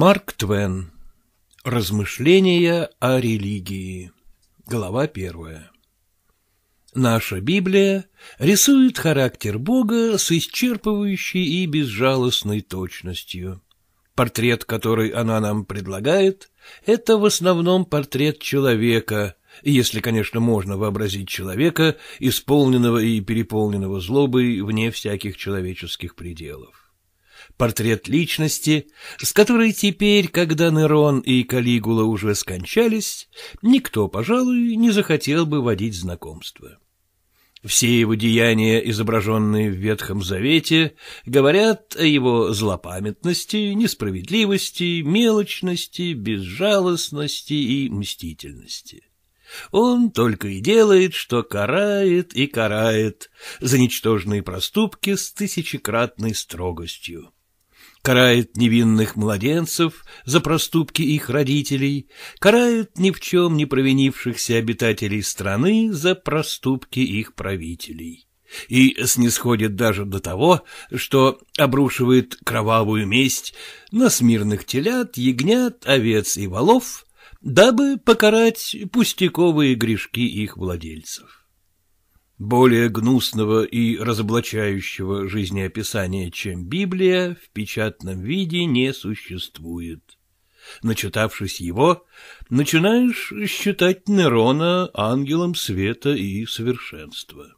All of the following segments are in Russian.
Марк Твен. Размышления о религии. Глава первая. Наша Библия рисует характер Бога с исчерпывающей и безжалостной точностью. Портрет, который она нам предлагает, это в основном портрет человека, если, конечно, можно вообразить человека, исполненного и переполненного злобой вне всяких человеческих пределов портрет личности, с которой теперь, когда Нерон и Калигула уже скончались, никто, пожалуй, не захотел бы водить знакомство. Все его деяния, изображенные в Ветхом Завете, говорят о его злопамятности, несправедливости, мелочности, безжалостности и мстительности. Он только и делает, что карает и карает за ничтожные проступки с тысячекратной строгостью карает невинных младенцев за проступки их родителей, карает ни в чем не провинившихся обитателей страны за проступки их правителей. И снисходит даже до того, что обрушивает кровавую месть на смирных телят, ягнят, овец и волов, дабы покарать пустяковые грешки их владельцев. Более гнусного и разоблачающего жизнеописания, чем Библия, в печатном виде не существует. Начитавшись его, начинаешь считать Нерона ангелом света и совершенства.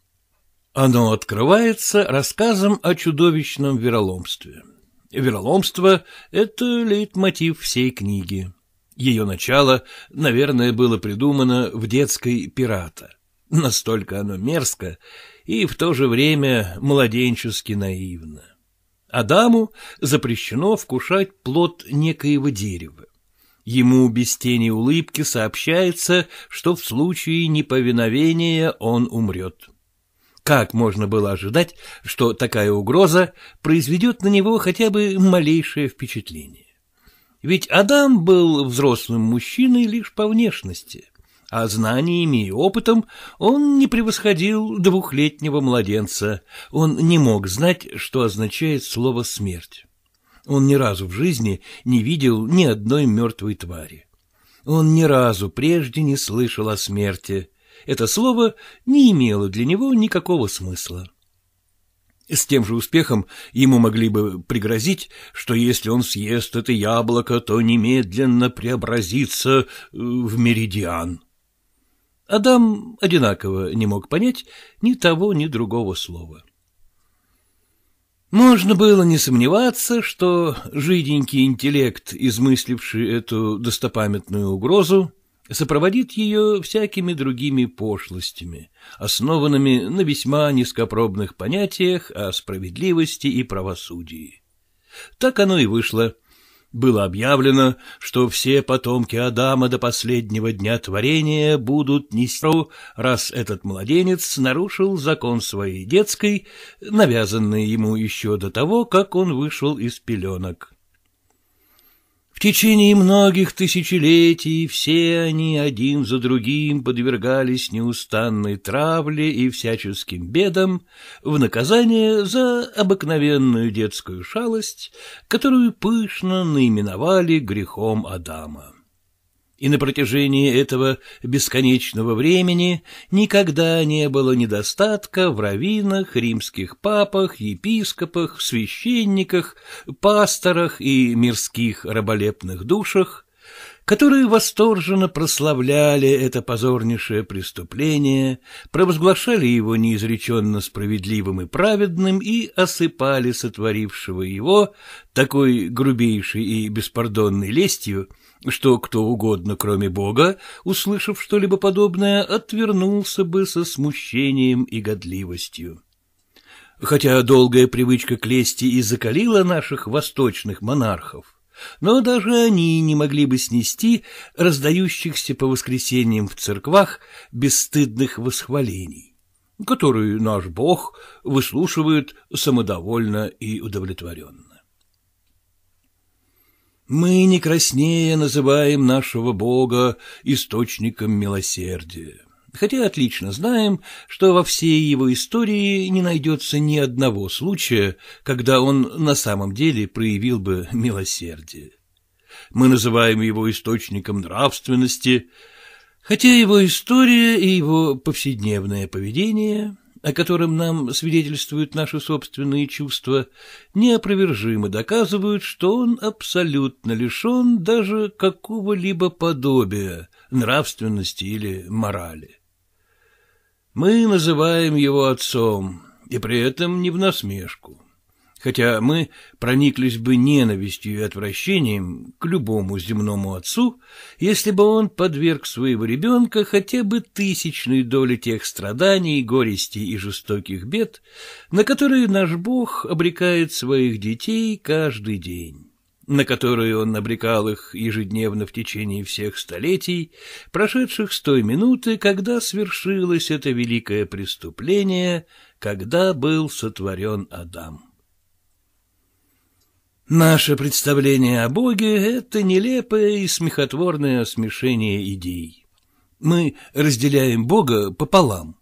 Оно открывается рассказом о чудовищном вероломстве. Вероломство — это лейтмотив всей книги. Ее начало, наверное, было придумано в детской «Пирата». Настолько оно мерзко и в то же время младенчески наивно. Адаму запрещено вкушать плод некоего дерева. Ему без тени улыбки сообщается, что в случае неповиновения он умрет. Как можно было ожидать, что такая угроза произведет на него хотя бы малейшее впечатление? Ведь Адам был взрослым мужчиной лишь по внешности а знаниями и опытом он не превосходил двухлетнего младенца, он не мог знать, что означает слово «смерть». Он ни разу в жизни не видел ни одной мертвой твари. Он ни разу прежде не слышал о смерти. Это слово не имело для него никакого смысла. С тем же успехом ему могли бы пригрозить, что если он съест это яблоко, то немедленно преобразится э, в меридиан. Адам одинаково не мог понять ни того, ни другого слова. Можно было не сомневаться, что жиденький интеллект, измысливший эту достопамятную угрозу, сопроводит ее всякими другими пошлостями, основанными на весьма низкопробных понятиях о справедливости и правосудии. Так оно и вышло было объявлено, что все потомки Адама до последнего дня творения будут нести, раз этот младенец нарушил закон своей детской, навязанный ему еще до того, как он вышел из пеленок. В течение многих тысячелетий все они один за другим подвергались неустанной травле и всяческим бедам в наказание за обыкновенную детскую шалость, которую пышно наименовали грехом Адама и на протяжении этого бесконечного времени никогда не было недостатка в раввинах, римских папах, епископах, священниках, пасторах и мирских раболепных душах, которые восторженно прославляли это позорнейшее преступление, провозглашали его неизреченно справедливым и праведным и осыпали сотворившего его такой грубейшей и беспардонной лестью, что кто угодно, кроме Бога, услышав что-либо подобное, отвернулся бы со смущением и годливостью. Хотя долгая привычка к лести и закалила наших восточных монархов, но даже они не могли бы снести раздающихся по воскресеньям в церквах бесстыдных восхвалений, которые наш Бог выслушивает самодовольно и удовлетворенно. Мы не краснее называем нашего Бога источником милосердия, хотя отлично знаем, что во всей его истории не найдется ни одного случая, когда он на самом деле проявил бы милосердие. Мы называем его источником нравственности, хотя его история и его повседневное поведение о котором нам свидетельствуют наши собственные чувства, неопровержимо доказывают, что он абсолютно лишен даже какого-либо подобия нравственности или морали. Мы называем его отцом, и при этом не в насмешку хотя мы прониклись бы ненавистью и отвращением к любому земному отцу, если бы он подверг своего ребенка хотя бы тысячной доли тех страданий, горестей и жестоких бед, на которые наш Бог обрекает своих детей каждый день на которые он обрекал их ежедневно в течение всех столетий, прошедших с той минуты, когда свершилось это великое преступление, когда был сотворен Адам. Наше представление о Боге — это нелепое и смехотворное смешение идей. Мы разделяем Бога пополам,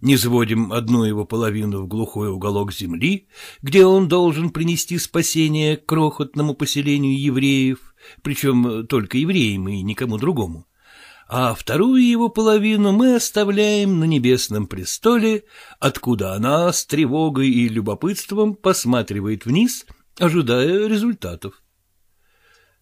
низводим одну его половину в глухой уголок земли, где он должен принести спасение крохотному поселению евреев, причем только евреям и никому другому, а вторую его половину мы оставляем на небесном престоле, откуда она с тревогой и любопытством посматривает вниз — ожидая результатов.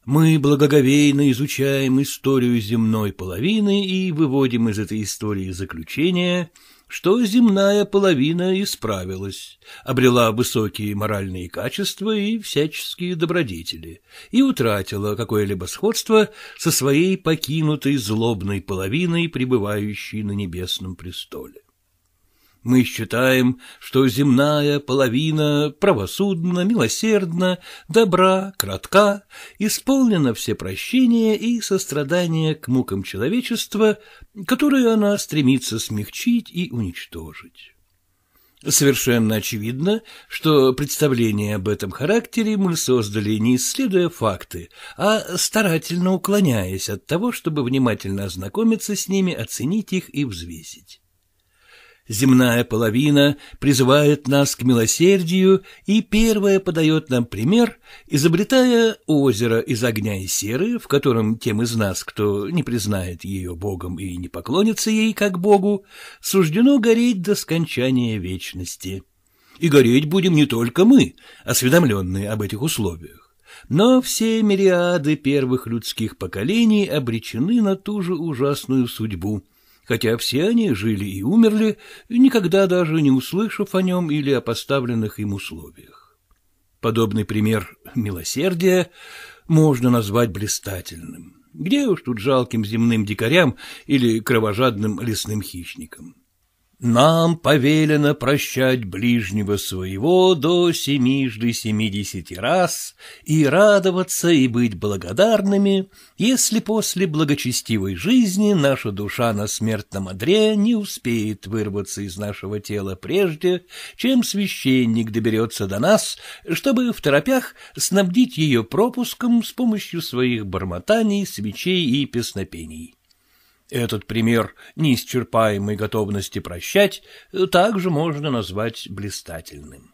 Мы благоговейно изучаем историю земной половины и выводим из этой истории заключение, что земная половина исправилась, обрела высокие моральные качества и всяческие добродетели, и утратила какое-либо сходство со своей покинутой злобной половиной, пребывающей на небесном престоле. Мы считаем, что земная половина правосудна, милосердна, добра, кратка, исполнена все прощения и сострадания к мукам человечества, которые она стремится смягчить и уничтожить. Совершенно очевидно, что представление об этом характере мы создали не исследуя факты, а старательно уклоняясь от того, чтобы внимательно ознакомиться с ними, оценить их и взвесить земная половина призывает нас к милосердию и первая подает нам пример, изобретая озеро из огня и серы, в котором тем из нас, кто не признает ее богом и не поклонится ей как богу, суждено гореть до скончания вечности. И гореть будем не только мы, осведомленные об этих условиях. Но все мириады первых людских поколений обречены на ту же ужасную судьбу — хотя все они жили и умерли, никогда даже не услышав о нем или о поставленных им условиях. Подобный пример милосердия можно назвать блистательным. Где уж тут жалким земным дикарям или кровожадным лесным хищникам? Нам повелено прощать ближнего своего до семижды семидесяти раз и радоваться и быть благодарными, если после благочестивой жизни наша душа на смертном одре не успеет вырваться из нашего тела прежде, чем священник доберется до нас, чтобы в торопях снабдить ее пропуском с помощью своих бормотаний, свечей и песнопений. Этот пример неисчерпаемой готовности прощать также можно назвать блистательным.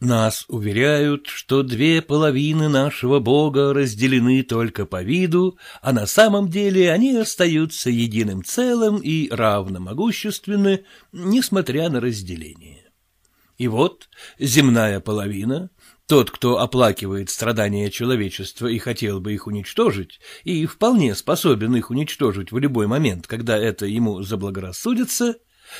Нас уверяют, что две половины нашего Бога разделены только по виду, а на самом деле они остаются единым целым и равномогущественны, несмотря на разделение. И вот земная половина тот, кто оплакивает страдания человечества и хотел бы их уничтожить, и вполне способен их уничтожить в любой момент, когда это ему заблагорассудится,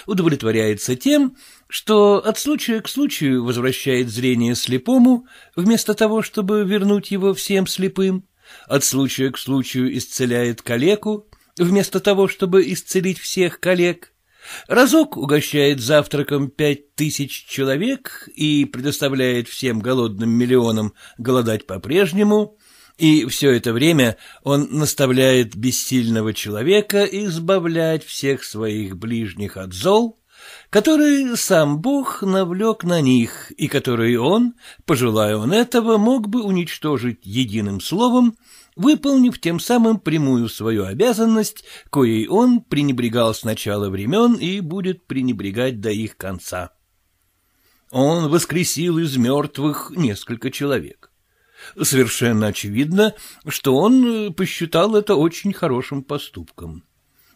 удовлетворяется тем, что от случая к случаю возвращает зрение слепому, вместо того, чтобы вернуть его всем слепым, от случая к случаю исцеляет калеку, вместо того, чтобы исцелить всех коллег, Разок угощает завтраком пять тысяч человек и предоставляет всем голодным миллионам голодать по-прежнему, и все это время он наставляет бессильного человека избавлять всех своих ближних от зол, которые сам Бог навлек на них, и которые он, пожелая он этого, мог бы уничтожить единым словом, выполнив тем самым прямую свою обязанность, коей он пренебрегал с начала времен и будет пренебрегать до их конца. Он воскресил из мертвых несколько человек. Совершенно очевидно, что он э, посчитал это очень хорошим поступком.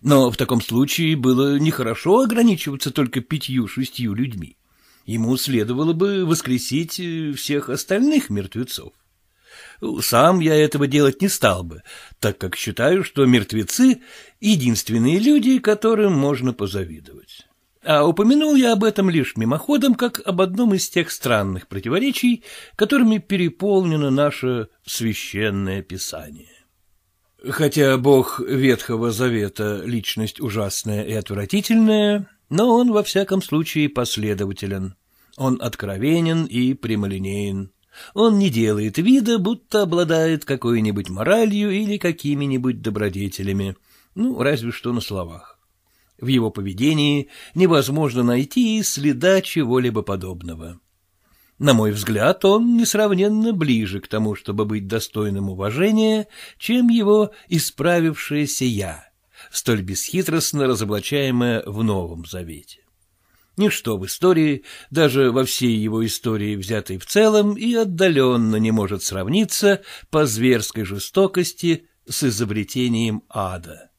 Но в таком случае было нехорошо ограничиваться только пятью-шестью людьми. Ему следовало бы воскресить э, всех остальных мертвецов. Сам я этого делать не стал бы, так как считаю, что мертвецы — единственные люди, которым можно позавидовать. А упомянул я об этом лишь мимоходом, как об одном из тех странных противоречий, которыми переполнено наше священное писание. Хотя бог Ветхого Завета — личность ужасная и отвратительная, но он во всяком случае последователен. Он откровенен и прямолинеен. Он не делает вида, будто обладает какой-нибудь моралью или какими-нибудь добродетелями, ну, разве что на словах. В его поведении невозможно найти следа чего-либо подобного. На мой взгляд, он несравненно ближе к тому, чтобы быть достойным уважения, чем его исправившееся «я», столь бесхитростно разоблачаемое в Новом Завете. Ничто в истории, даже во всей его истории, взятой в целом, и отдаленно не может сравниться по зверской жестокости с изобретением ада.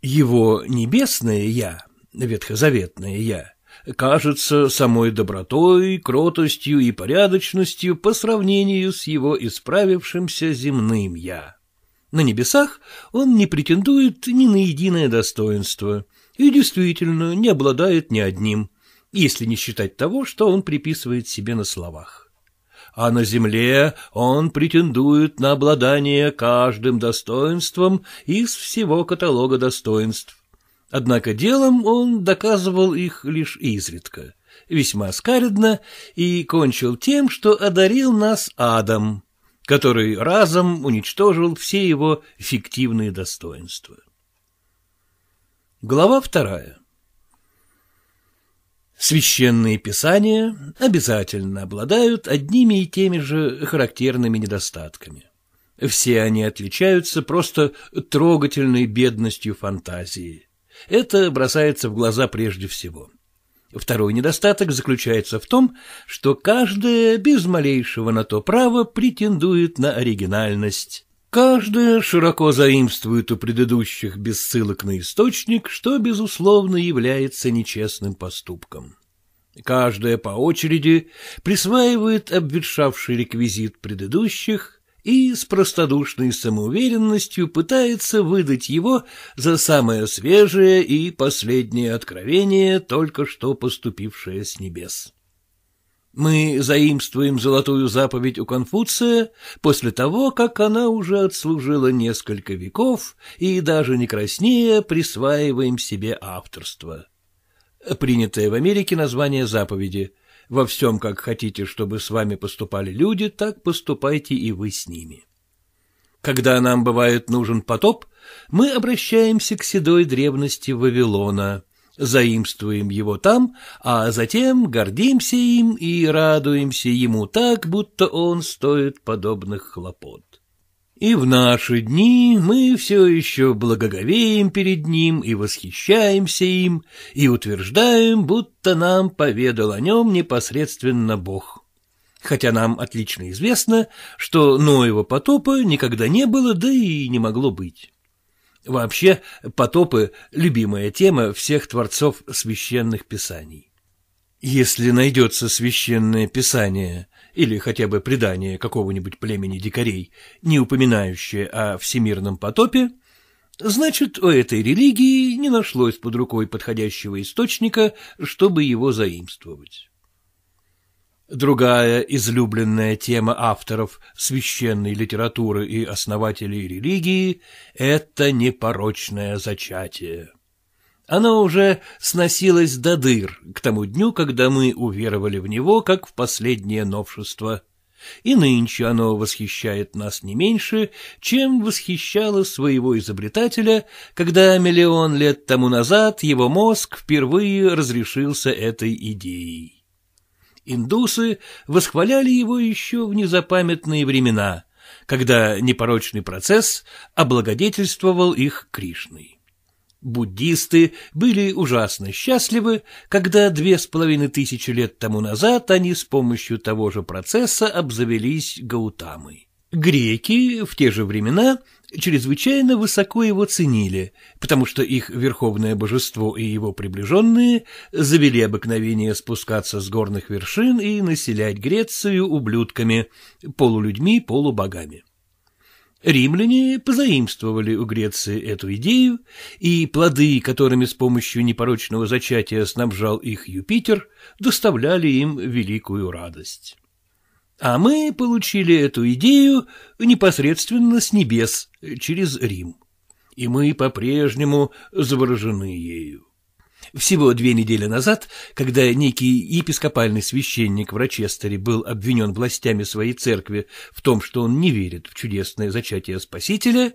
Его небесное «я», ветхозаветное «я», кажется самой добротой, кротостью и порядочностью по сравнению с его исправившимся земным «я». На небесах он не претендует ни на единое достоинство, и действительно не обладает ни одним, если не считать того, что он приписывает себе на словах. А на земле он претендует на обладание каждым достоинством из всего каталога достоинств. Однако делом он доказывал их лишь изредка, весьма скаредно, и кончил тем, что одарил нас Адам, который разом уничтожил все его фиктивные достоинства. Глава вторая Священные писания обязательно обладают одними и теми же характерными недостатками. Все они отличаются просто трогательной бедностью фантазии. Это бросается в глаза прежде всего. Второй недостаток заключается в том, что каждая без малейшего на то права претендует на оригинальность. Каждая широко заимствует у предыдущих без ссылок на источник, что, безусловно, является нечестным поступком. Каждая по очереди присваивает обветшавший реквизит предыдущих и с простодушной самоуверенностью пытается выдать его за самое свежее и последнее откровение, только что поступившее с небес. Мы заимствуем золотую заповедь у Конфуция после того, как она уже отслужила несколько веков и даже не краснее присваиваем себе авторство. Принятое в Америке название заповеди «Во всем, как хотите, чтобы с вами поступали люди, так поступайте и вы с ними». Когда нам бывает нужен потоп, мы обращаемся к седой древности Вавилона – заимствуем его там, а затем гордимся им и радуемся ему так, будто он стоит подобных хлопот. И в наши дни мы все еще благоговеем перед ним и восхищаемся им, и утверждаем, будто нам поведал о нем непосредственно Бог. Хотя нам отлично известно, что Ноева потопа никогда не было, да и не могло быть. Вообще, потопы – любимая тема всех творцов священных писаний. Если найдется священное писание или хотя бы предание какого-нибудь племени дикарей, не упоминающее о всемирном потопе, значит, у этой религии не нашлось под рукой подходящего источника, чтобы его заимствовать. Другая излюбленная тема авторов священной литературы и основателей религии – это непорочное зачатие. Оно уже сносилось до дыр к тому дню, когда мы уверовали в него, как в последнее новшество. И нынче оно восхищает нас не меньше, чем восхищало своего изобретателя, когда миллион лет тому назад его мозг впервые разрешился этой идеей. Индусы восхваляли его еще в незапамятные времена, когда непорочный процесс облагодетельствовал их Кришной. Буддисты были ужасно счастливы, когда две с половиной тысячи лет тому назад они с помощью того же процесса обзавелись Гаутамой. Греки в те же времена – чрезвычайно высоко его ценили, потому что их верховное божество и его приближенные завели обыкновение спускаться с горных вершин и населять Грецию ублюдками, полулюдьми, полубогами. Римляне позаимствовали у Греции эту идею, и плоды, которыми с помощью непорочного зачатия снабжал их Юпитер, доставляли им великую радость. А мы получили эту идею непосредственно с небес, через Рим. И мы по-прежнему заворожены ею. Всего две недели назад, когда некий епископальный священник в Рочестере был обвинен властями своей церкви в том, что он не верит в чудесное зачатие Спасителя,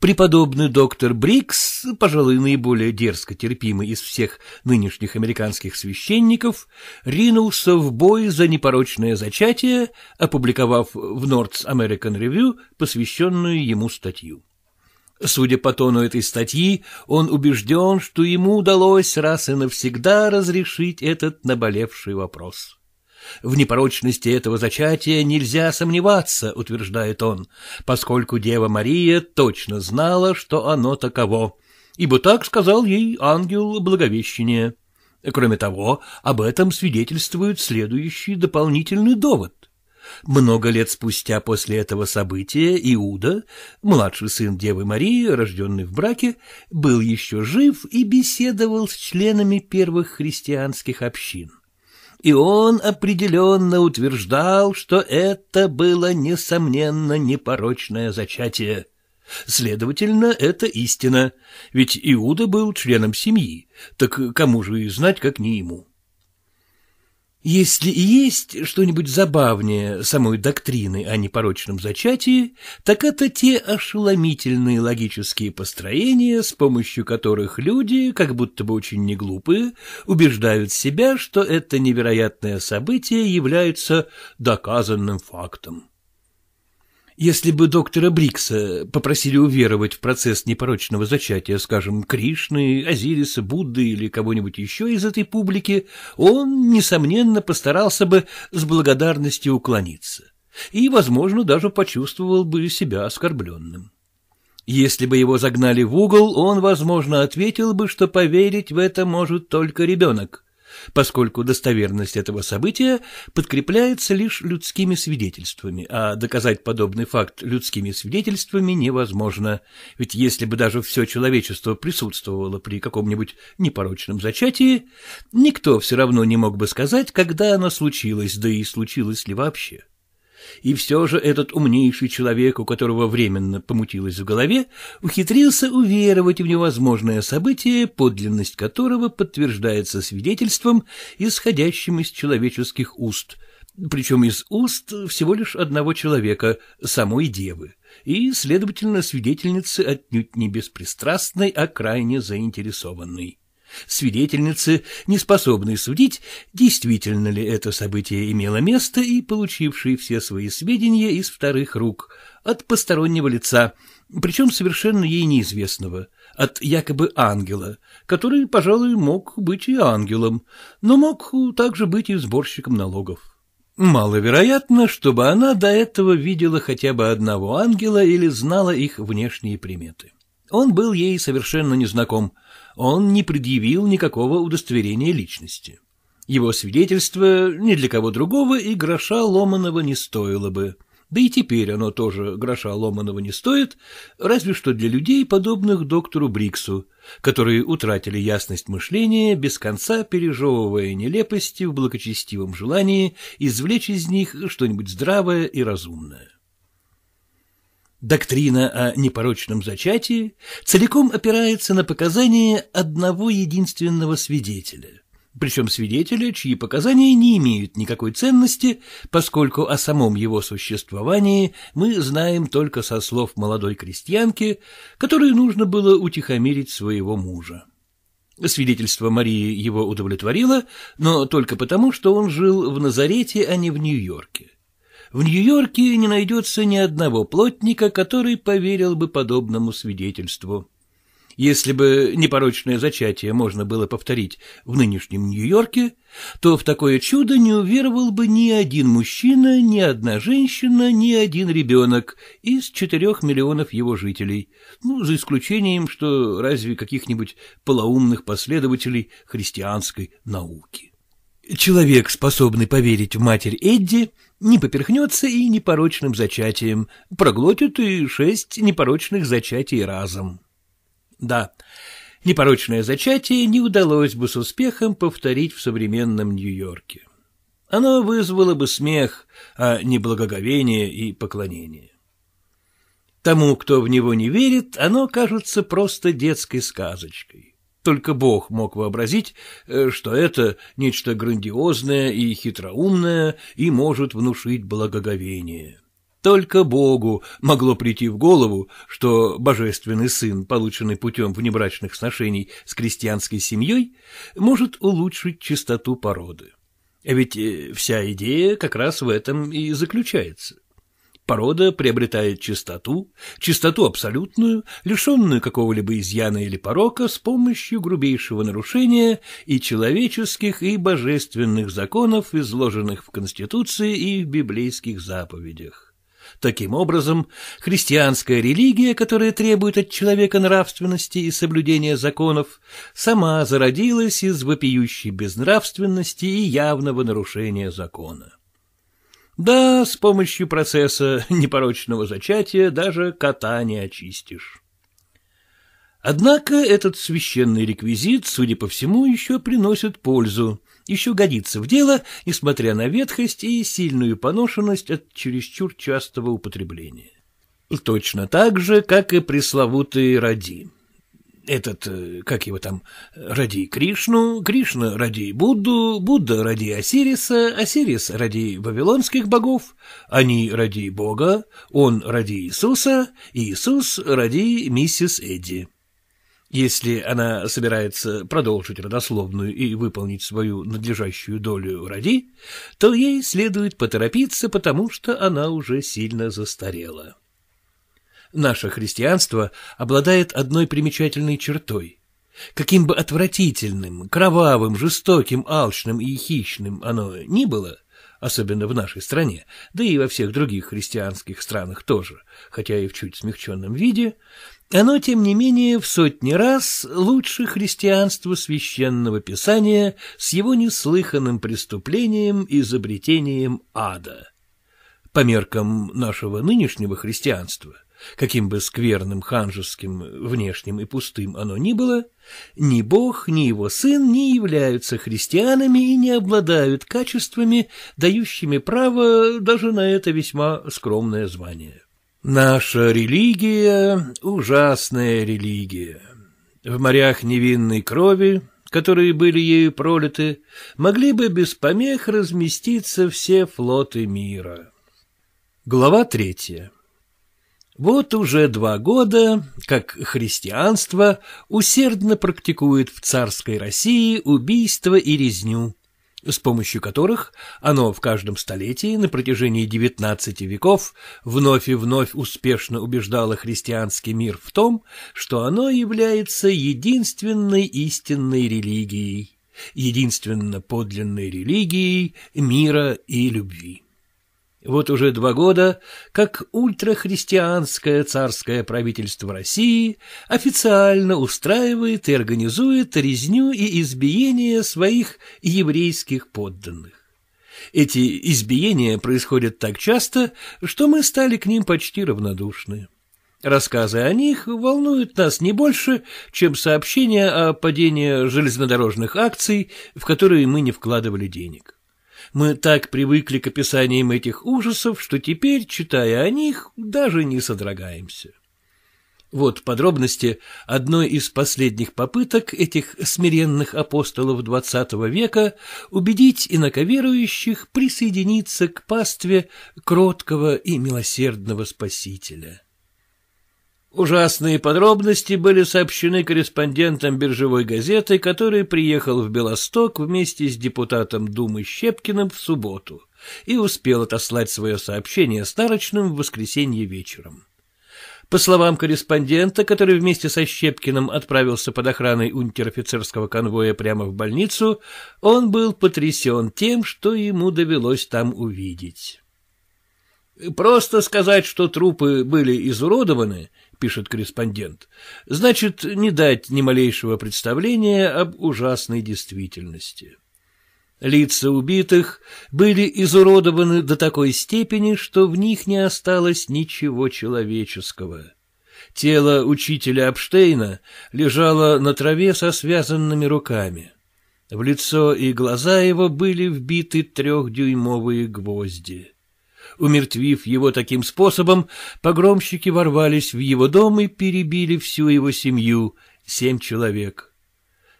преподобный доктор Брикс, пожалуй, наиболее дерзко терпимый из всех нынешних американских священников, ринулся в бой за непорочное зачатие, опубликовав в North American Review посвященную ему статью. Судя по тону этой статьи, он убежден, что ему удалось раз и навсегда разрешить этот наболевший вопрос. В непорочности этого зачатия нельзя сомневаться, утверждает он, поскольку Дева Мария точно знала, что оно таково, ибо так сказал ей ангел Благовещения. Кроме того, об этом свидетельствует следующий дополнительный довод много лет спустя после этого события Иуда, младший сын Девы Марии, рожденный в браке, был еще жив и беседовал с членами первых христианских общин. И он определенно утверждал, что это было, несомненно, непорочное зачатие. Следовательно, это истина, ведь Иуда был членом семьи, так кому же и знать, как не ему. — если и есть что-нибудь забавнее самой доктрины о непорочном зачатии, так это те ошеломительные логические построения, с помощью которых люди, как будто бы очень неглупые, убеждают себя, что это невероятное событие является доказанным фактом. Если бы доктора Брикса попросили уверовать в процесс непорочного зачатия, скажем, Кришны, Азириса, Будды или кого-нибудь еще из этой публики, он, несомненно, постарался бы с благодарностью уклониться и, возможно, даже почувствовал бы себя оскорбленным. Если бы его загнали в угол, он, возможно, ответил бы, что поверить в это может только ребенок поскольку достоверность этого события подкрепляется лишь людскими свидетельствами, а доказать подобный факт людскими свидетельствами невозможно, ведь если бы даже все человечество присутствовало при каком-нибудь непорочном зачатии, никто все равно не мог бы сказать, когда оно случилось, да и случилось ли вообще. И все же этот умнейший человек, у которого временно помутилось в голове, ухитрился уверовать в невозможное событие, подлинность которого подтверждается свидетельством, исходящим из человеческих уст, причем из уст всего лишь одного человека, самой девы, и, следовательно, свидетельницы отнюдь не беспристрастной, а крайне заинтересованной свидетельницы, не способной судить, действительно ли это событие имело место и получившие все свои сведения из вторых рук, от постороннего лица, причем совершенно ей неизвестного, от якобы ангела, который, пожалуй, мог быть и ангелом, но мог также быть и сборщиком налогов. Маловероятно, чтобы она до этого видела хотя бы одного ангела или знала их внешние приметы. Он был ей совершенно незнаком, он не предъявил никакого удостоверения личности. Его свидетельство ни для кого другого и гроша ломаного не стоило бы. Да и теперь оно тоже гроша ломаного не стоит, разве что для людей, подобных доктору Бриксу, которые утратили ясность мышления, без конца пережевывая нелепости в благочестивом желании извлечь из них что-нибудь здравое и разумное. Доктрина о непорочном зачатии целиком опирается на показания одного единственного свидетеля, причем свидетеля, чьи показания не имеют никакой ценности, поскольку о самом его существовании мы знаем только со слов молодой крестьянки, которой нужно было утихомирить своего мужа. Свидетельство Марии его удовлетворило, но только потому, что он жил в Назарете, а не в Нью-Йорке в Нью-Йорке не найдется ни одного плотника, который поверил бы подобному свидетельству. Если бы непорочное зачатие можно было повторить в нынешнем Нью-Йорке, то в такое чудо не уверовал бы ни один мужчина, ни одна женщина, ни один ребенок из четырех миллионов его жителей, ну, за исключением, что разве каких-нибудь полоумных последователей христианской науки. Человек, способный поверить в матерь Эдди, не поперхнется и непорочным зачатием, проглотит и шесть непорочных зачатий разом. Да, непорочное зачатие не удалось бы с успехом повторить в современном Нью-Йорке. Оно вызвало бы смех, а не благоговение и поклонение. Тому, кто в него не верит, оно кажется просто детской сказочкой. Только Бог мог вообразить, э, что это нечто грандиозное и хитроумное и может внушить благоговение. Только Богу могло прийти в голову, что божественный сын, полученный путем внебрачных сношений с крестьянской семьей, может улучшить чистоту породы. Ведь э, вся идея как раз в этом и заключается порода приобретает чистоту, чистоту абсолютную, лишенную какого-либо изъяна или порока с помощью грубейшего нарушения и человеческих, и божественных законов, изложенных в Конституции и в библейских заповедях. Таким образом, христианская религия, которая требует от человека нравственности и соблюдения законов, сама зародилась из вопиющей безнравственности и явного нарушения закона. Да, с помощью процесса непорочного зачатия даже кота не очистишь. Однако этот священный реквизит, судя по всему, еще приносит пользу, еще годится в дело, несмотря на ветхость и сильную поношенность от чересчур частого употребления. Точно так же, как и пресловутые ради этот, э, как его там, ради Кришну, Кришна ради Будду, Будда ради Осириса, Осирис ради вавилонских богов, они ради Бога, он ради Иисуса, Иисус ради миссис Эдди. Если она собирается продолжить родословную и выполнить свою надлежащую долю ради, то ей следует поторопиться, потому что она уже сильно застарела. Наше христианство обладает одной примечательной чертой. Каким бы отвратительным, кровавым, жестоким, алчным и хищным оно ни было, особенно в нашей стране, да и во всех других христианских странах тоже, хотя и в чуть смягченном виде, оно, тем не менее, в сотни раз лучше христианства священного писания с его неслыханным преступлением и изобретением ада. По меркам нашего нынешнего христианства, каким бы скверным, ханжеским, внешним и пустым оно ни было, ни Бог, ни его сын не являются христианами и не обладают качествами, дающими право даже на это весьма скромное звание. Наша религия — ужасная религия. В морях невинной крови, которые были ею пролиты, могли бы без помех разместиться все флоты мира. Глава третья вот уже два года, как христианство усердно практикует в царской России убийство и резню, с помощью которых оно в каждом столетии на протяжении девятнадцати веков вновь и вновь успешно убеждало христианский мир в том, что оно является единственной истинной религией, единственно подлинной религией мира и любви. Вот уже два года, как ультрахристианское царское правительство России официально устраивает и организует резню и избиение своих еврейских подданных. Эти избиения происходят так часто, что мы стали к ним почти равнодушны. Рассказы о них волнуют нас не больше, чем сообщения о падении железнодорожных акций, в которые мы не вкладывали денег. Мы так привыкли к описаниям этих ужасов, что теперь, читая о них, даже не содрогаемся. Вот подробности одной из последних попыток этих смиренных апостолов XX века убедить инаковерующих присоединиться к пастве кроткого и милосердного Спасителя. Ужасные подробности были сообщены корреспондентам биржевой газеты, который приехал в Белосток вместе с депутатом Думы Щепкиным в субботу и успел отослать свое сообщение старочным в воскресенье вечером. По словам корреспондента, который вместе со Щепкиным отправился под охраной унтер-офицерского конвоя прямо в больницу, он был потрясен тем, что ему довелось там увидеть. Просто сказать, что трупы были изуродованы — пишет корреспондент, значит не дать ни малейшего представления об ужасной действительности. Лица убитых были изуродованы до такой степени, что в них не осталось ничего человеческого. Тело учителя Апштейна лежало на траве со связанными руками. В лицо и глаза его были вбиты трехдюймовые гвозди. Умертвив его таким способом, погромщики ворвались в его дом и перебили всю его семью, семь человек.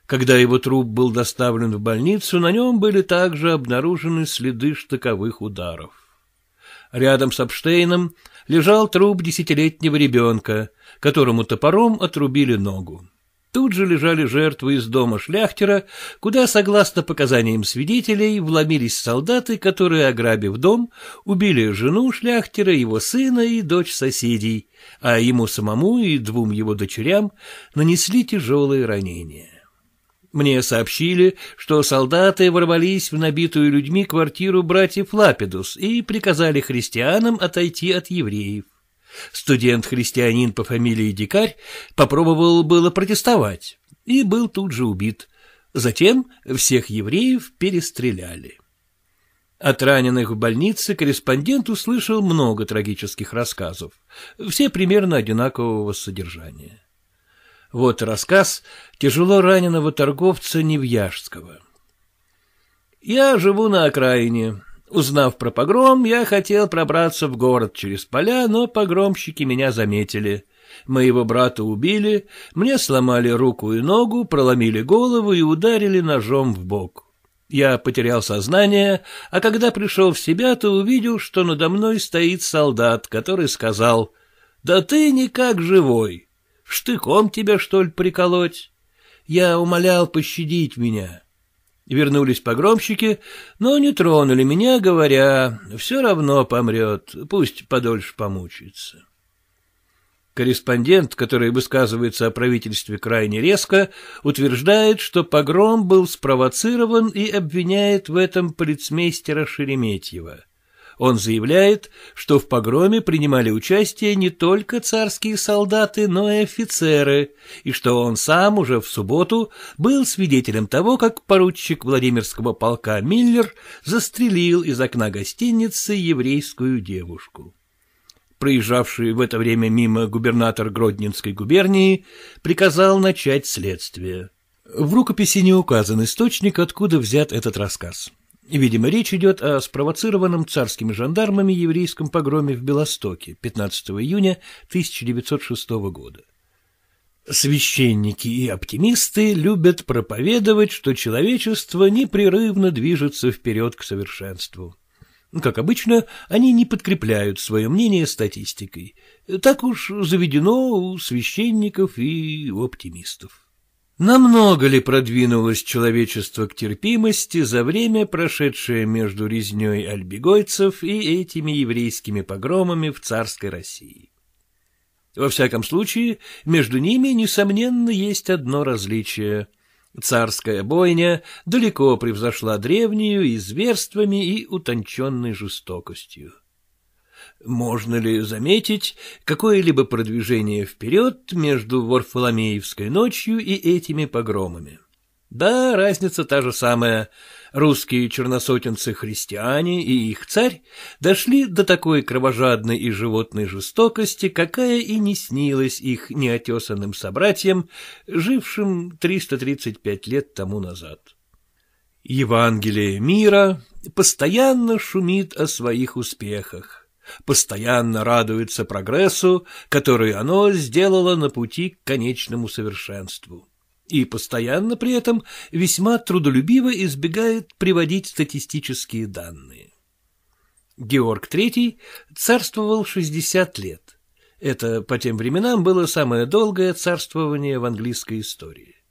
Когда его труп был доставлен в больницу, на нем были также обнаружены следы штыковых ударов. Рядом с Апштейном лежал труп десятилетнего ребенка, которому топором отрубили ногу. Тут же лежали жертвы из дома шляхтера, куда, согласно показаниям свидетелей, вломились солдаты, которые, ограбив дом, убили жену шляхтера, его сына и дочь соседей, а ему самому и двум его дочерям нанесли тяжелые ранения. Мне сообщили, что солдаты ворвались в набитую людьми квартиру братьев Лапидус и приказали христианам отойти от евреев. Студент-христианин по фамилии Дикарь попробовал было протестовать и был тут же убит. Затем всех евреев перестреляли. От раненых в больнице корреспондент услышал много трагических рассказов, все примерно одинакового содержания. Вот рассказ тяжело раненого торговца Невьяжского. «Я живу на окраине, Узнав про погром, я хотел пробраться в город через поля, но погромщики меня заметили. Моего брата убили, мне сломали руку и ногу, проломили голову и ударили ножом в бок. Я потерял сознание, а когда пришел в себя, то увидел, что надо мной стоит солдат, который сказал «Да ты никак живой! Штыком тебя, что ли, приколоть?» Я умолял пощадить меня. Вернулись погромщики, но не тронули меня, говоря, все равно помрет, пусть подольше помучается. Корреспондент, который высказывается о правительстве крайне резко, утверждает, что погром был спровоцирован и обвиняет в этом полицмейстера Шереметьева. Он заявляет, что в погроме принимали участие не только царские солдаты, но и офицеры, и что он сам уже в субботу был свидетелем того, как поручик Владимирского полка Миллер застрелил из окна гостиницы еврейскую девушку проезжавший в это время мимо губернатор Гродненской губернии, приказал начать следствие. В рукописи не указан источник, откуда взят этот рассказ. Видимо, речь идет о спровоцированном царскими жандармами еврейском погроме в Белостоке 15 июня 1906 года. Священники и оптимисты любят проповедовать, что человечество непрерывно движется вперед к совершенству. Как обычно, они не подкрепляют свое мнение статистикой. Так уж заведено у священников и у оптимистов. Намного ли продвинулось человечество к терпимости за время, прошедшее между резней альбегойцев и этими еврейскими погромами в царской России? Во всяком случае, между ними, несомненно, есть одно различие. Царская бойня далеко превзошла древнюю и зверствами, и утонченной жестокостью. Можно ли заметить какое-либо продвижение вперед между Варфоломеевской ночью и этими погромами? Да, разница та же самая. Русские черносотенцы-христиане и их царь дошли до такой кровожадной и животной жестокости, какая и не снилась их неотесанным собратьям, жившим 335 лет тому назад. Евангелие мира постоянно шумит о своих успехах постоянно радуется прогрессу, который оно сделало на пути к конечному совершенству, и постоянно при этом весьма трудолюбиво избегает приводить статистические данные. Георг III царствовал 60 лет. Это по тем временам было самое долгое царствование в английской истории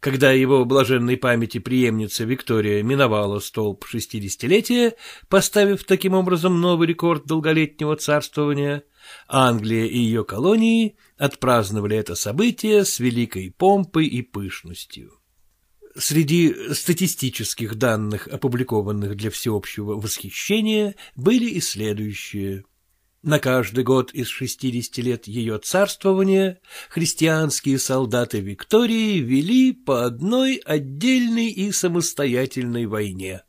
когда его блаженной памяти преемница Виктория миновала столб шестидесятилетия, поставив таким образом новый рекорд долголетнего царствования, Англия и ее колонии отпраздновали это событие с великой помпой и пышностью. Среди статистических данных, опубликованных для всеобщего восхищения, были и следующие – на каждый год из 60 лет ее царствования христианские солдаты Виктории вели по одной отдельной и самостоятельной войне.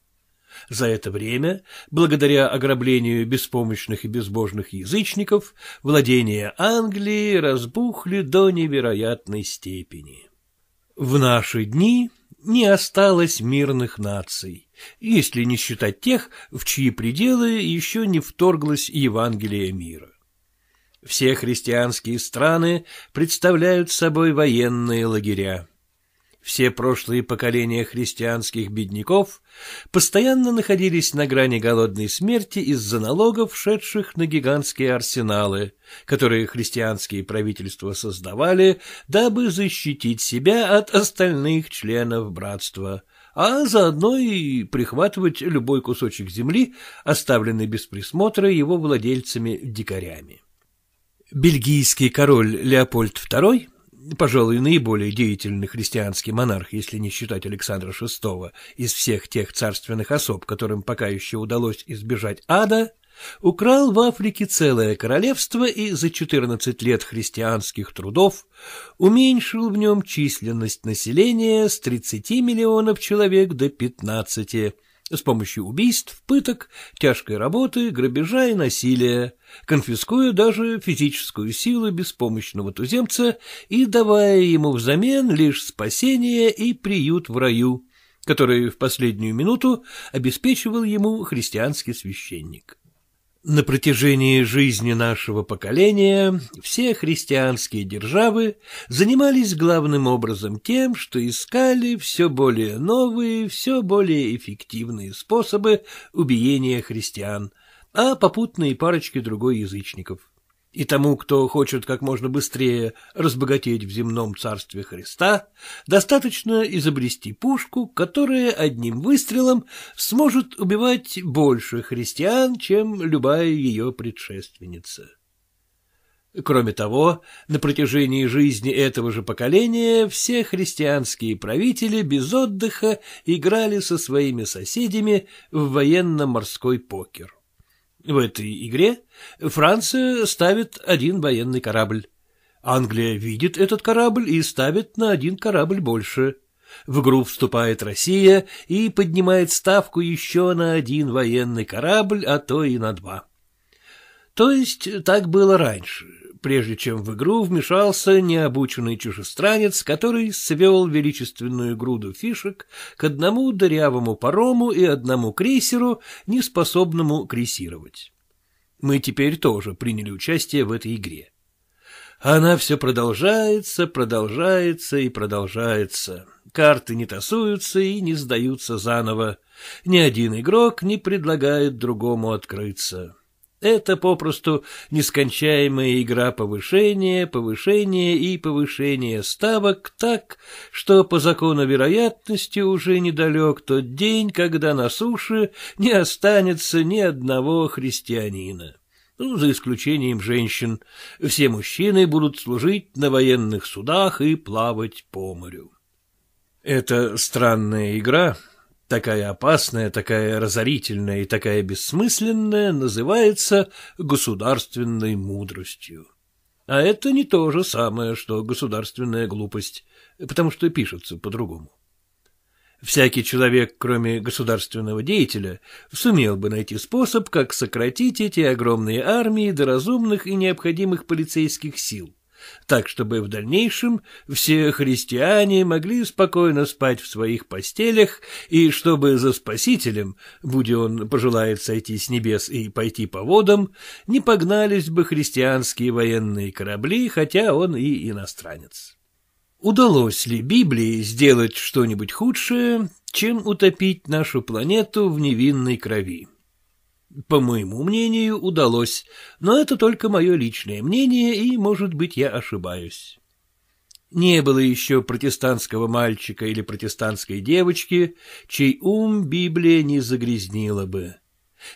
За это время, благодаря ограблению беспомощных и безбожных язычников, владения Англии разбухли до невероятной степени. В наши дни не осталось мирных наций, если не считать тех, в чьи пределы еще не вторглась Евангелие мира. Все христианские страны представляют собой военные лагеря. Все прошлые поколения христианских бедняков постоянно находились на грани голодной смерти из-за налогов, шедших на гигантские арсеналы, которые христианские правительства создавали, дабы защитить себя от остальных членов братства, а заодно и прихватывать любой кусочек земли, оставленный без присмотра его владельцами-дикарями. Бельгийский король Леопольд II – пожалуй, наиболее деятельный христианский монарх, если не считать Александра VI, из всех тех царственных особ, которым пока еще удалось избежать ада, украл в Африке целое королевство и за 14 лет христианских трудов уменьшил в нем численность населения с 30 миллионов человек до 15 миллионов с помощью убийств, пыток, тяжкой работы, грабежа и насилия, конфискуя даже физическую силу беспомощного туземца и давая ему взамен лишь спасение и приют в раю, который в последнюю минуту обеспечивал ему христианский священник. На протяжении жизни нашего поколения все христианские державы занимались главным образом тем, что искали все более новые, все более эффективные способы убиения христиан, а попутные парочки другой язычников и тому, кто хочет как можно быстрее разбогатеть в земном царстве Христа, достаточно изобрести пушку, которая одним выстрелом сможет убивать больше христиан, чем любая ее предшественница. Кроме того, на протяжении жизни этого же поколения все христианские правители без отдыха играли со своими соседями в военно-морской покер. В этой игре Франция ставит один военный корабль. Англия видит этот корабль и ставит на один корабль больше. В игру вступает Россия и поднимает ставку еще на один военный корабль, а то и на два. То есть так было раньше, прежде чем в игру вмешался необученный чужестранец, который свел величественную груду фишек к одному дырявому парому и одному крейсеру, неспособному крейсировать. Мы теперь тоже приняли участие в этой игре. Она все продолжается, продолжается и продолжается. Карты не тасуются и не сдаются заново. Ни один игрок не предлагает другому открыться. Это попросту нескончаемая игра повышения, повышения и повышения ставок так, что по закону вероятности уже недалек тот день, когда на суше не останется ни одного христианина. Ну, за исключением женщин. Все мужчины будут служить на военных судах и плавать по морю. Это странная игра такая опасная, такая разорительная и такая бессмысленная, называется государственной мудростью. А это не то же самое, что государственная глупость, потому что пишется по-другому. Всякий человек, кроме государственного деятеля, сумел бы найти способ, как сократить эти огромные армии до разумных и необходимых полицейских сил так чтобы в дальнейшем все христиане могли спокойно спать в своих постелях, и чтобы за Спасителем, будь он пожелает сойти с небес и пойти по водам, не погнались бы христианские военные корабли, хотя он и иностранец. Удалось ли Библии сделать что-нибудь худшее, чем утопить нашу планету в невинной крови? По моему мнению, удалось, но это только мое личное мнение, и, может быть, я ошибаюсь. Не было еще протестантского мальчика или протестантской девочки, чей ум Библия не загрязнила бы.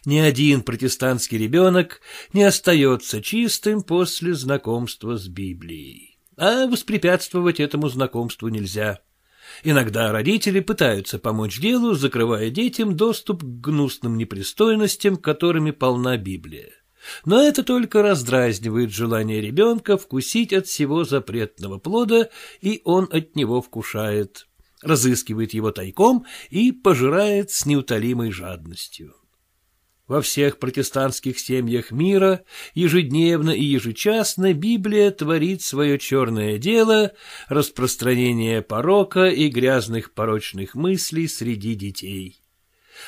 Ни один протестантский ребенок не остается чистым после знакомства с Библией. А воспрепятствовать этому знакомству нельзя. Иногда родители пытаются помочь делу, закрывая детям доступ к гнусным непристойностям, которыми полна Библия. Но это только раздразнивает желание ребенка вкусить от всего запретного плода, и он от него вкушает, разыскивает его тайком и пожирает с неутолимой жадностью. Во всех протестантских семьях мира ежедневно и ежечасно Библия творит свое черное дело распространение порока и грязных порочных мыслей среди детей.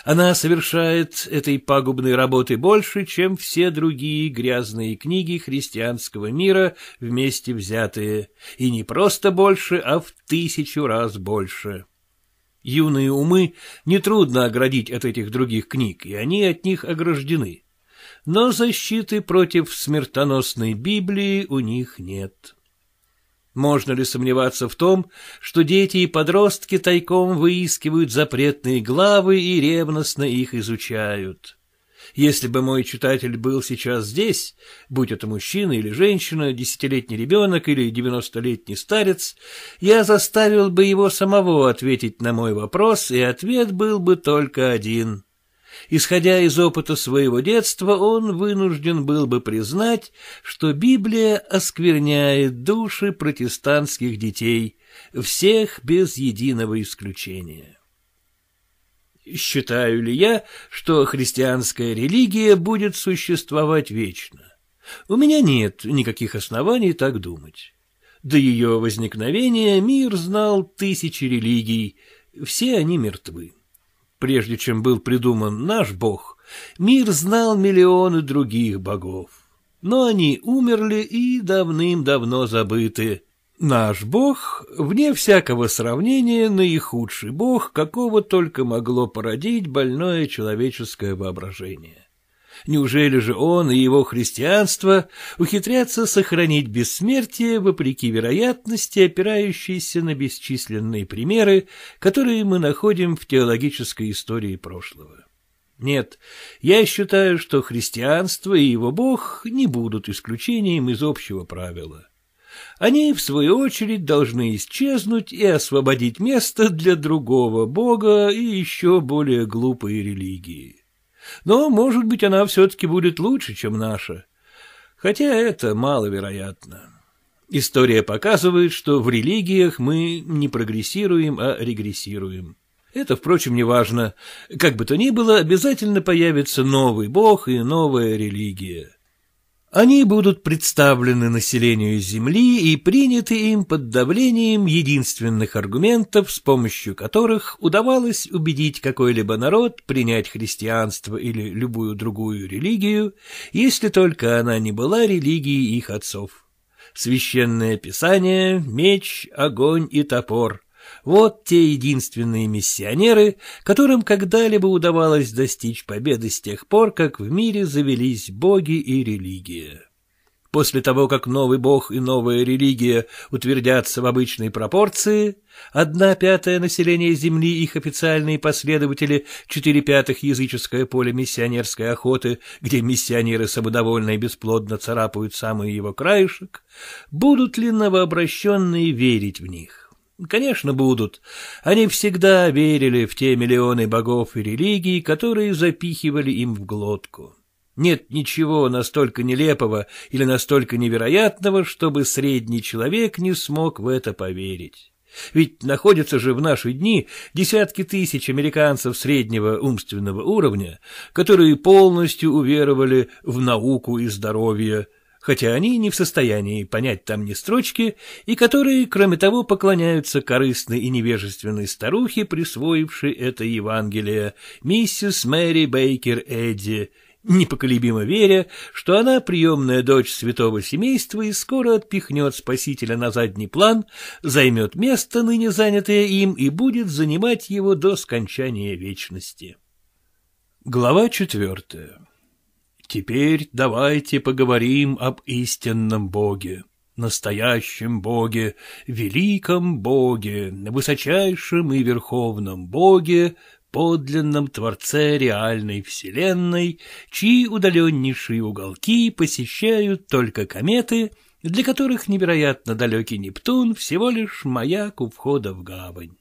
Она совершает этой пагубной работы больше, чем все другие грязные книги христианского мира вместе взятые, и не просто больше, а в тысячу раз больше. Юные умы нетрудно оградить от этих других книг, и они от них ограждены. Но защиты против смертоносной Библии у них нет. Можно ли сомневаться в том, что дети и подростки тайком выискивают запретные главы и ревностно их изучают? Если бы мой читатель был сейчас здесь, будь это мужчина или женщина, десятилетний ребенок или девяностолетний старец, я заставил бы его самого ответить на мой вопрос, и ответ был бы только один. Исходя из опыта своего детства, он вынужден был бы признать, что Библия оскверняет души протестантских детей, всех без единого исключения. Считаю ли я, что христианская религия будет существовать вечно? У меня нет никаких оснований так думать. До ее возникновения мир знал тысячи религий, все они мертвы. Прежде чем был придуман наш бог, мир знал миллионы других богов. Но они умерли и давным-давно забыты, Наш бог, вне всякого сравнения, наихудший бог, какого только могло породить больное человеческое воображение. Неужели же он и его христианство ухитрятся сохранить бессмертие вопреки вероятности, опирающейся на бесчисленные примеры, которые мы находим в теологической истории прошлого? Нет, я считаю, что христианство и его бог не будут исключением из общего правила – они, в свою очередь, должны исчезнуть и освободить место для другого бога и еще более глупой религии. Но, может быть, она все-таки будет лучше, чем наша. Хотя это маловероятно. История показывает, что в религиях мы не прогрессируем, а регрессируем. Это, впрочем, не важно. Как бы то ни было, обязательно появится новый бог и новая религия. Они будут представлены населению Земли и приняты им под давлением единственных аргументов, с помощью которых удавалось убедить какой-либо народ принять христианство или любую другую религию, если только она не была религией их отцов. Священное Писание, меч, огонь и топор вот те единственные миссионеры, которым когда-либо удавалось достичь победы с тех пор, как в мире завелись боги и религия. После того, как новый бог и новая религия утвердятся в обычной пропорции, одна пятая населения Земли, их официальные последователи, четыре пятых языческое поле миссионерской охоты, где миссионеры самодовольно и бесплодно царапают самые его краешек, будут ли новообращенные верить в них? Конечно, будут. Они всегда верили в те миллионы богов и религий, которые запихивали им в глотку. Нет ничего настолько нелепого или настолько невероятного, чтобы средний человек не смог в это поверить. Ведь находятся же в наши дни десятки тысяч американцев среднего умственного уровня, которые полностью уверовали в науку и здоровье, хотя они не в состоянии понять там ни строчки, и которые, кроме того, поклоняются корыстной и невежественной старухе, присвоившей это Евангелие, миссис Мэри Бейкер Эдди, непоколебимо веря, что она приемная дочь святого семейства и скоро отпихнет спасителя на задний план, займет место, ныне занятое им, и будет занимать его до скончания вечности. Глава четвертая Теперь давайте поговорим об истинном Боге, настоящем Боге, великом Боге, высочайшем и верховном Боге, подлинном Творце реальной Вселенной, чьи удаленнейшие уголки посещают только кометы, для которых невероятно далекий Нептун всего лишь маяк у входа в гавань.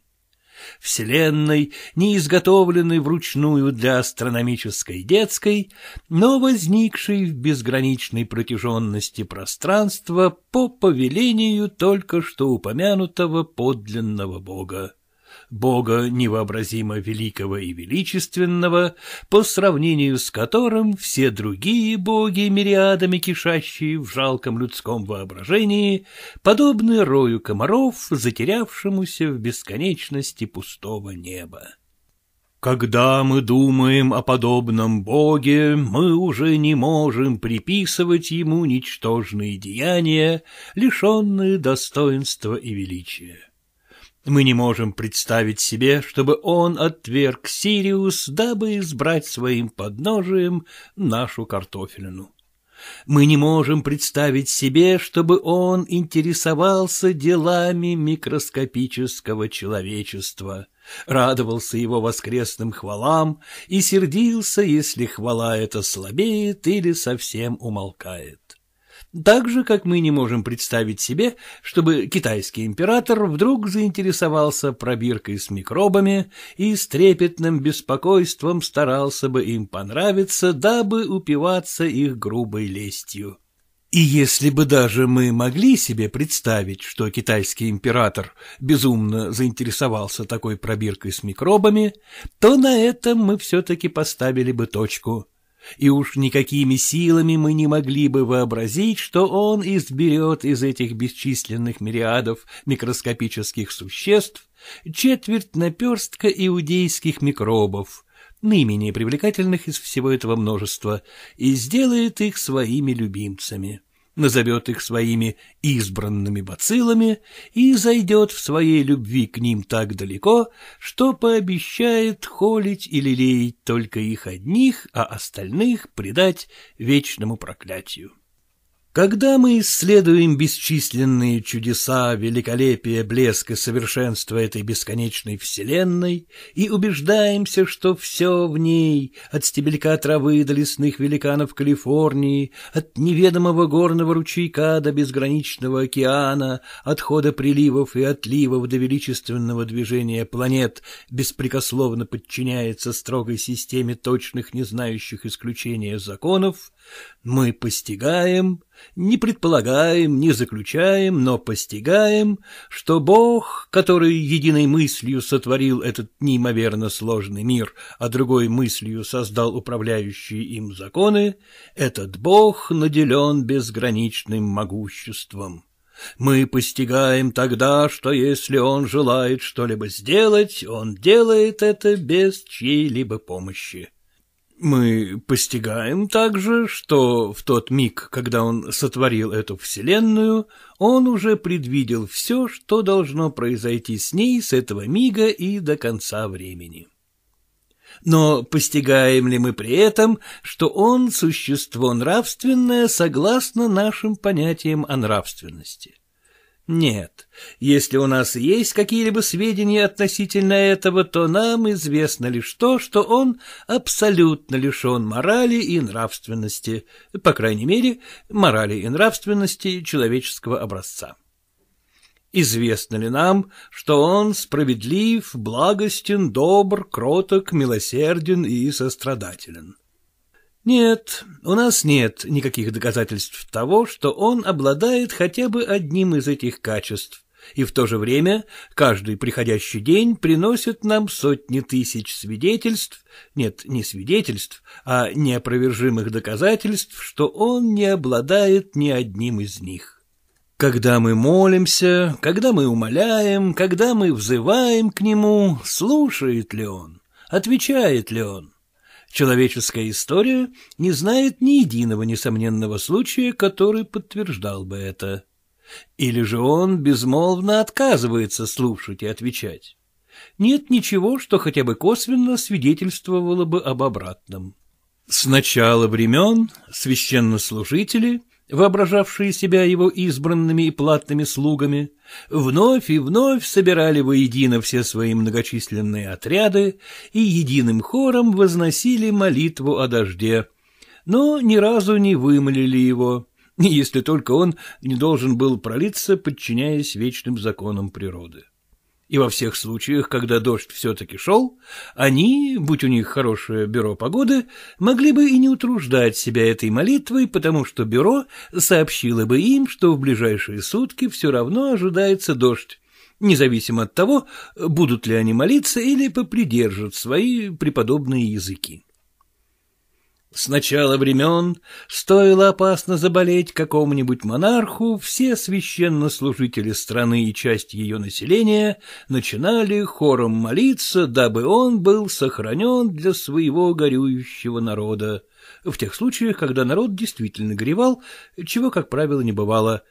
Вселенной, не изготовленной вручную для астрономической детской, но возникшей в безграничной протяженности пространства по повелению только что упомянутого подлинного бога. Бога невообразимо великого и величественного, по сравнению с которым все другие боги, мириадами кишащие в жалком людском воображении, подобны рою комаров, затерявшемуся в бесконечности пустого неба. Когда мы думаем о подобном Боге, мы уже не можем приписывать ему ничтожные деяния, лишенные достоинства и величия. Мы не можем представить себе, чтобы он отверг Сириус, дабы избрать своим подножием нашу картофелину. Мы не можем представить себе, чтобы он интересовался делами микроскопического человечества, радовался его воскресным хвалам и сердился, если хвала эта слабеет или совсем умолкает. Так же, как мы не можем представить себе, чтобы китайский император вдруг заинтересовался пробиркой с микробами и с трепетным беспокойством старался бы им понравиться, дабы упиваться их грубой лестью. И если бы даже мы могли себе представить, что китайский император безумно заинтересовался такой пробиркой с микробами, то на этом мы все-таки поставили бы точку – и уж никакими силами мы не могли бы вообразить, что он изберет из этих бесчисленных мириадов микроскопических существ четверть наперстка иудейских микробов, наименее привлекательных из всего этого множества, и сделает их своими любимцами назовет их своими избранными бациллами и зайдет в своей любви к ним так далеко, что пообещает холить и лелеять только их одних, а остальных предать вечному проклятию. Когда мы исследуем бесчисленные чудеса, великолепие, блеск и совершенство этой бесконечной вселенной и убеждаемся, что все в ней, от стебелька травы до лесных великанов Калифорнии, от неведомого горного ручейка до безграничного океана, от хода приливов и отливов до величественного движения планет, беспрекословно подчиняется строгой системе точных, не знающих исключения законов, мы постигаем, не предполагаем, не заключаем, но постигаем, что Бог, который единой мыслью сотворил этот неимоверно сложный мир, а другой мыслью создал управляющие им законы, этот Бог наделен безграничным могуществом. Мы постигаем тогда, что если он желает что-либо сделать, он делает это без чьей-либо помощи. Мы постигаем также, что в тот миг, когда он сотворил эту вселенную, он уже предвидел все, что должно произойти с ней с этого мига и до конца времени. Но постигаем ли мы при этом, что он существо нравственное согласно нашим понятиям о нравственности? Нет, если у нас есть какие-либо сведения относительно этого, то нам известно лишь то, что он абсолютно лишен морали и нравственности, по крайней мере, морали и нравственности человеческого образца. Известно ли нам, что он справедлив, благостен, добр, кроток, милосерден и сострадателен? Нет, у нас нет никаких доказательств того, что он обладает хотя бы одним из этих качеств, и в то же время каждый приходящий день приносит нам сотни тысяч свидетельств, нет, не свидетельств, а неопровержимых доказательств, что он не обладает ни одним из них. Когда мы молимся, когда мы умоляем, когда мы взываем к нему, слушает ли он, отвечает ли он? Человеческая история не знает ни единого несомненного случая, который подтверждал бы это. Или же он безмолвно отказывается слушать и отвечать. Нет ничего, что хотя бы косвенно свидетельствовало бы об обратном. С начала времен священнослужители воображавшие себя его избранными и платными слугами, вновь и вновь собирали воедино все свои многочисленные отряды и единым хором возносили молитву о дожде, но ни разу не вымолили его, если только он не должен был пролиться, подчиняясь вечным законам природы и во всех случаях, когда дождь все-таки шел, они, будь у них хорошее бюро погоды, могли бы и не утруждать себя этой молитвой, потому что бюро сообщило бы им, что в ближайшие сутки все равно ожидается дождь, независимо от того, будут ли они молиться или попридержат свои преподобные языки. С начала времен, стоило опасно заболеть какому-нибудь монарху, все священнослужители страны и часть ее населения начинали хором молиться, дабы он был сохранен для своего горюющего народа. В тех случаях, когда народ действительно горевал, чего, как правило, не бывало.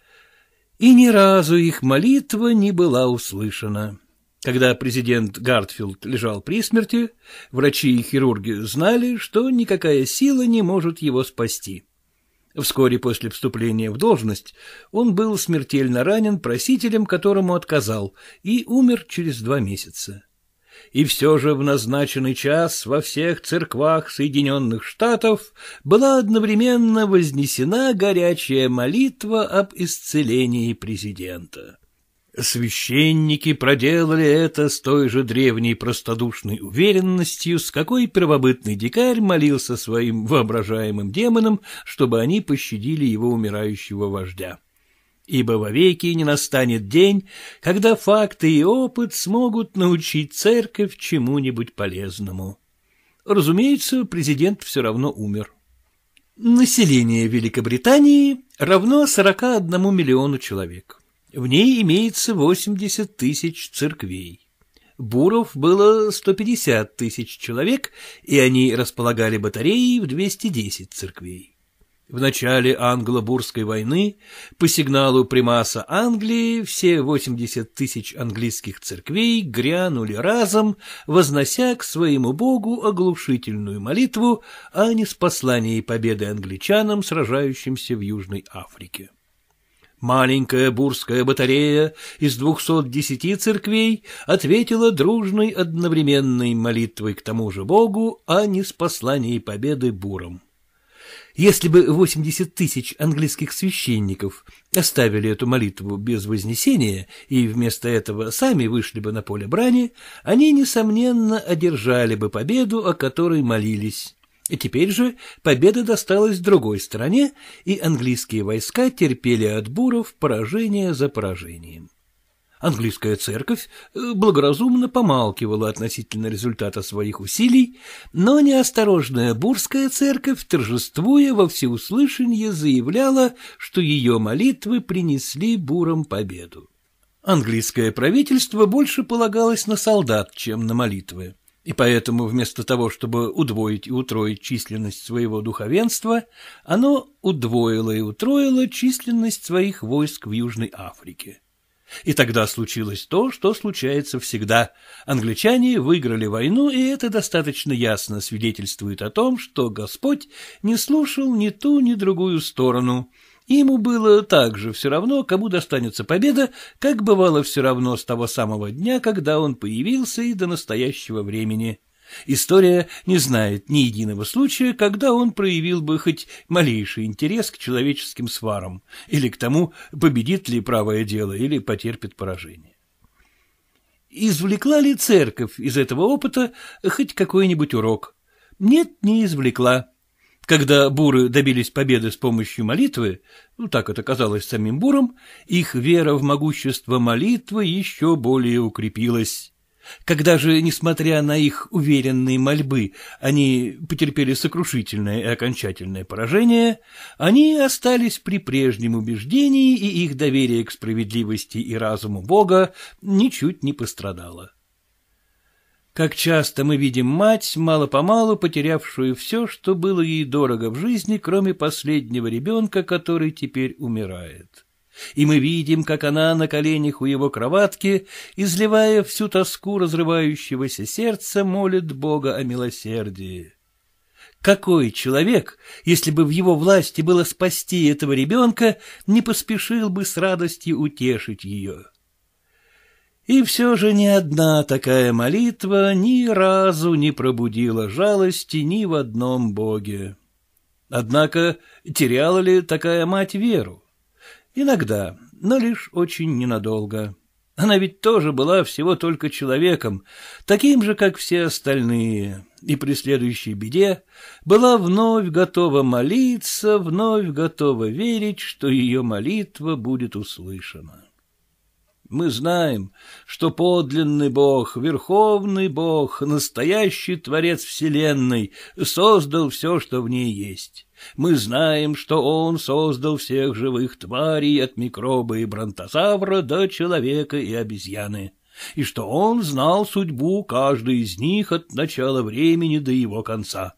И ни разу их молитва не была услышана. Когда президент Гартфилд лежал при смерти, врачи и хирурги знали, что никакая сила не может его спасти. Вскоре после вступления в должность он был смертельно ранен просителем, которому отказал, и умер через два месяца. И все же в назначенный час во всех церквах Соединенных Штатов была одновременно вознесена горячая молитва об исцелении президента. Священники проделали это с той же древней простодушной уверенностью, с какой первобытный дикарь молился своим воображаемым демонам, чтобы они пощадили его умирающего вождя. Ибо вовеки не настанет день, когда факты и опыт смогут научить церковь чему-нибудь полезному. Разумеется, президент все равно умер. Население Великобритании равно 41 миллиону человек. В ней имеется 80 тысяч церквей. Буров было 150 тысяч человек, и они располагали батареей в 210 церквей. В начале англо-бурской войны по сигналу примаса Англии все 80 тысяч английских церквей грянули разом, вознося к своему богу оглушительную молитву о неспослании победы англичанам, сражающимся в Южной Африке. Маленькая бурская батарея из двухсот десяти церквей ответила дружной одновременной молитвой к тому же Богу а не о неспослании победы буром. Если бы восемьдесят тысяч английских священников оставили эту молитву без вознесения и вместо этого сами вышли бы на поле брани, они, несомненно, одержали бы победу, о которой молились. И Теперь же победа досталась другой стране, и английские войска терпели от буров поражение за поражением. Английская церковь э, благоразумно помалкивала относительно результата своих усилий, но неосторожная бурская церковь, торжествуя во всеуслышание, заявляла, что ее молитвы принесли бурам победу. Английское правительство больше полагалось на солдат, чем на молитвы и поэтому вместо того, чтобы удвоить и утроить численность своего духовенства, оно удвоило и утроило численность своих войск в Южной Африке. И тогда случилось то, что случается всегда. Англичане выиграли войну, и это достаточно ясно свидетельствует о том, что Господь не слушал ни ту, ни другую сторону – и ему было также все равно, кому достанется победа, как бывало все равно с того самого дня, когда он появился и до настоящего времени. История не знает ни единого случая, когда он проявил бы хоть малейший интерес к человеческим сварам, или к тому, победит ли правое дело или потерпит поражение. Извлекла ли церковь из этого опыта хоть какой-нибудь урок? Нет, не извлекла. Когда буры добились победы с помощью молитвы, ну, так это казалось самим бурам, их вера в могущество молитвы еще более укрепилась. Когда же, несмотря на их уверенные мольбы, они потерпели сокрушительное и окончательное поражение, они остались при прежнем убеждении, и их доверие к справедливости и разуму Бога ничуть не пострадало. Как часто мы видим мать, мало-помалу потерявшую все, что было ей дорого в жизни, кроме последнего ребенка, который теперь умирает. И мы видим, как она на коленях у его кроватки, изливая всю тоску разрывающегося сердца, молит Бога о милосердии. Какой человек, если бы в его власти было спасти этого ребенка, не поспешил бы с радостью утешить ее? — и все же ни одна такая молитва ни разу не пробудила жалости ни в одном боге. Однако теряла ли такая мать веру? Иногда, но лишь очень ненадолго. Она ведь тоже была всего только человеком, таким же, как все остальные, и при следующей беде была вновь готова молиться, вновь готова верить, что ее молитва будет услышана. Мы знаем, что подлинный Бог, верховный Бог, настоящий Творец Вселенной, создал все, что в ней есть. Мы знаем, что Он создал всех живых тварей от микроба и бронтозавра до человека и обезьяны, и что Он знал судьбу каждой из них от начала времени до его конца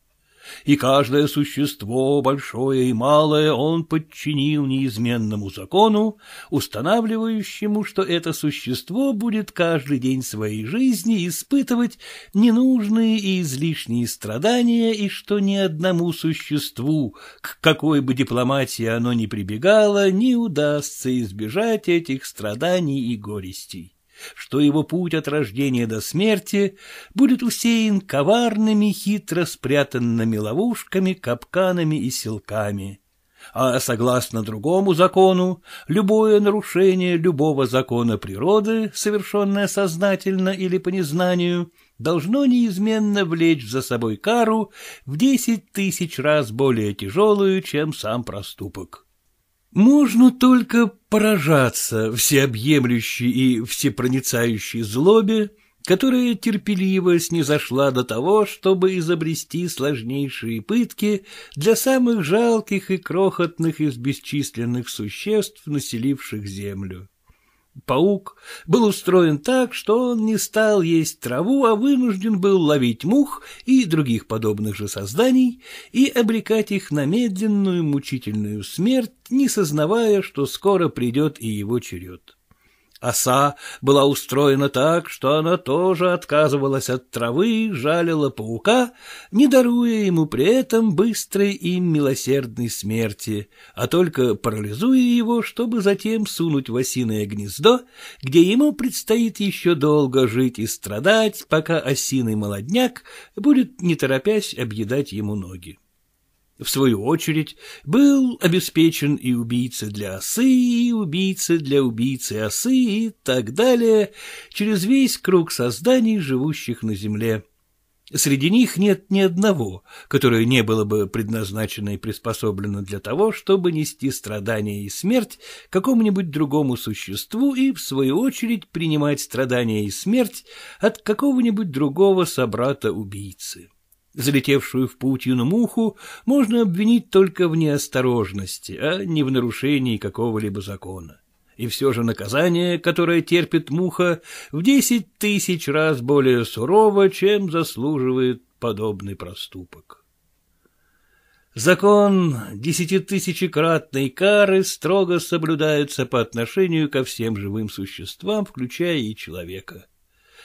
и каждое существо, большое и малое, он подчинил неизменному закону, устанавливающему, что это существо будет каждый день своей жизни испытывать ненужные и излишние страдания, и что ни одному существу, к какой бы дипломатии оно ни прибегало, не удастся избежать этих страданий и горестей что его путь от рождения до смерти будет усеян коварными, хитро спрятанными ловушками, капканами и селками. А согласно другому закону, любое нарушение любого закона природы, совершенное сознательно или по незнанию, должно неизменно влечь за собой кару в десять тысяч раз более тяжелую, чем сам проступок. Можно только поражаться всеобъемлющей и всепроницающей злобе, которая терпеливо снизошла до того, чтобы изобрести сложнейшие пытки для самых жалких и крохотных из бесчисленных существ, населивших землю. Паук был устроен так, что он не стал есть траву, а вынужден был ловить мух и других подобных же созданий и обрекать их на медленную мучительную смерть, не сознавая, что скоро придет и его черед. Оса была устроена так, что она тоже отказывалась от травы, жалила паука, не даруя ему при этом быстрой и милосердной смерти, а только парализуя его, чтобы затем сунуть в осиное гнездо, где ему предстоит еще долго жить и страдать, пока осиный молодняк будет не торопясь объедать ему ноги. В свою очередь, был обеспечен и убийца для осы, и убийца для убийцы осы, и так далее, через весь круг созданий, живущих на земле. Среди них нет ни одного, которое не было бы предназначено и приспособлено для того, чтобы нести страдания и смерть какому-нибудь другому существу и, в свою очередь, принимать страдания и смерть от какого-нибудь другого собрата-убийцы. Залетевшую в паутину муху можно обвинить только в неосторожности, а не в нарушении какого-либо закона. И все же наказание, которое терпит муха, в десять тысяч раз более сурово, чем заслуживает подобный проступок. Закон десятитысячекратной кары строго соблюдается по отношению ко всем живым существам, включая и человека.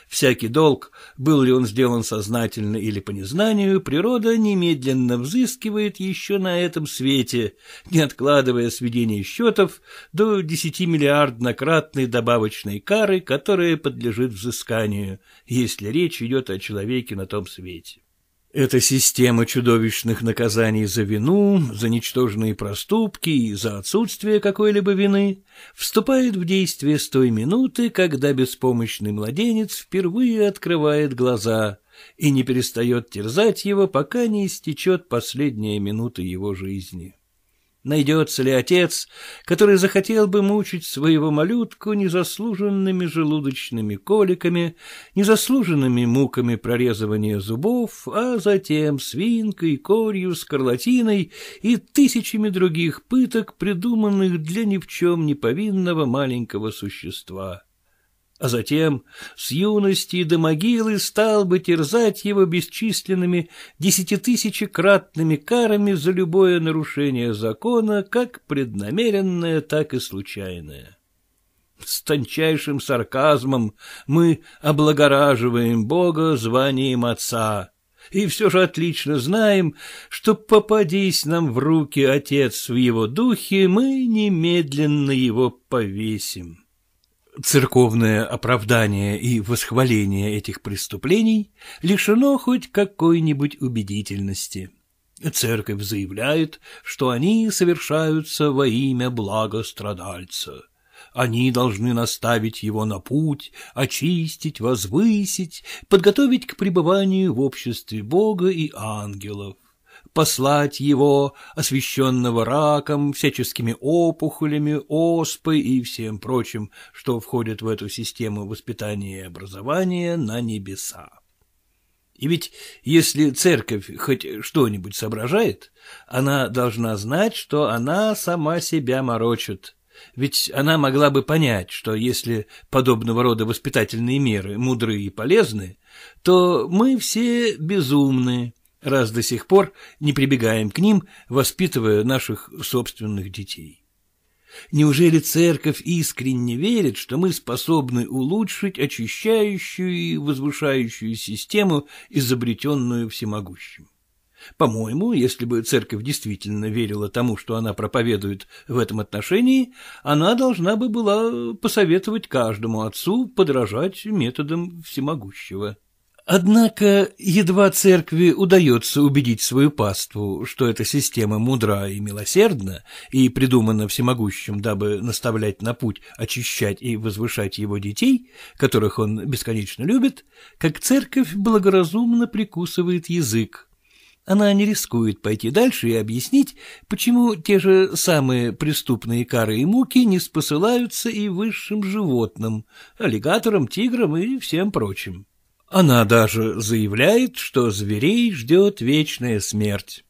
Всякий долг, был ли он сделан сознательно или по незнанию, природа немедленно взыскивает еще на этом свете, не откладывая сведения счетов до 10-миллиарднократной добавочной кары, которая подлежит взысканию, если речь идет о человеке на том свете. Эта система чудовищных наказаний за вину, за ничтожные проступки и за отсутствие какой-либо вины вступает в действие с той минуты, когда беспомощный младенец впервые открывает глаза и не перестает терзать его, пока не истечет последняя минута его жизни. Найдется ли отец, который захотел бы мучить своего малютку незаслуженными желудочными коликами, незаслуженными муками прорезывания зубов, а затем свинкой, корью, скарлатиной и тысячами других пыток, придуманных для ни в чем не повинного маленького существа? а затем с юности до могилы стал бы терзать его бесчисленными десятитысячекратными карами за любое нарушение закона, как преднамеренное, так и случайное. С тончайшим сарказмом мы облагораживаем Бога званием Отца, и все же отлично знаем, что попадись нам в руки Отец в Его духе, мы немедленно Его повесим. Церковное оправдание и восхваление этих преступлений лишено хоть какой-нибудь убедительности. Церковь заявляет, что они совершаются во имя блага страдальца. Они должны наставить его на путь, очистить, возвысить, подготовить к пребыванию в обществе Бога и ангелов послать его, освещенного раком, всяческими опухолями, оспой и всем прочим, что входит в эту систему воспитания и образования, на небеса. И ведь если церковь хоть что-нибудь соображает, она должна знать, что она сама себя морочит. Ведь она могла бы понять, что если подобного рода воспитательные меры мудрые и полезны, то мы все безумные раз до сих пор не прибегаем к ним, воспитывая наших собственных детей. Неужели церковь искренне верит, что мы способны улучшить очищающую и возвышающую систему, изобретенную всемогущим? По-моему, если бы церковь действительно верила тому, что она проповедует в этом отношении, она должна бы была посоветовать каждому отцу подражать методам всемогущего. Однако едва церкви удается убедить свою паству, что эта система мудра и милосердна и придумана всемогущим, дабы наставлять на путь, очищать и возвышать его детей, которых он бесконечно любит, как церковь благоразумно прикусывает язык. Она не рискует пойти дальше и объяснить, почему те же самые преступные кары и муки не спосылаются и высшим животным, аллигаторам, тиграм и всем прочим. Она даже заявляет, что зверей ждет вечная смерть,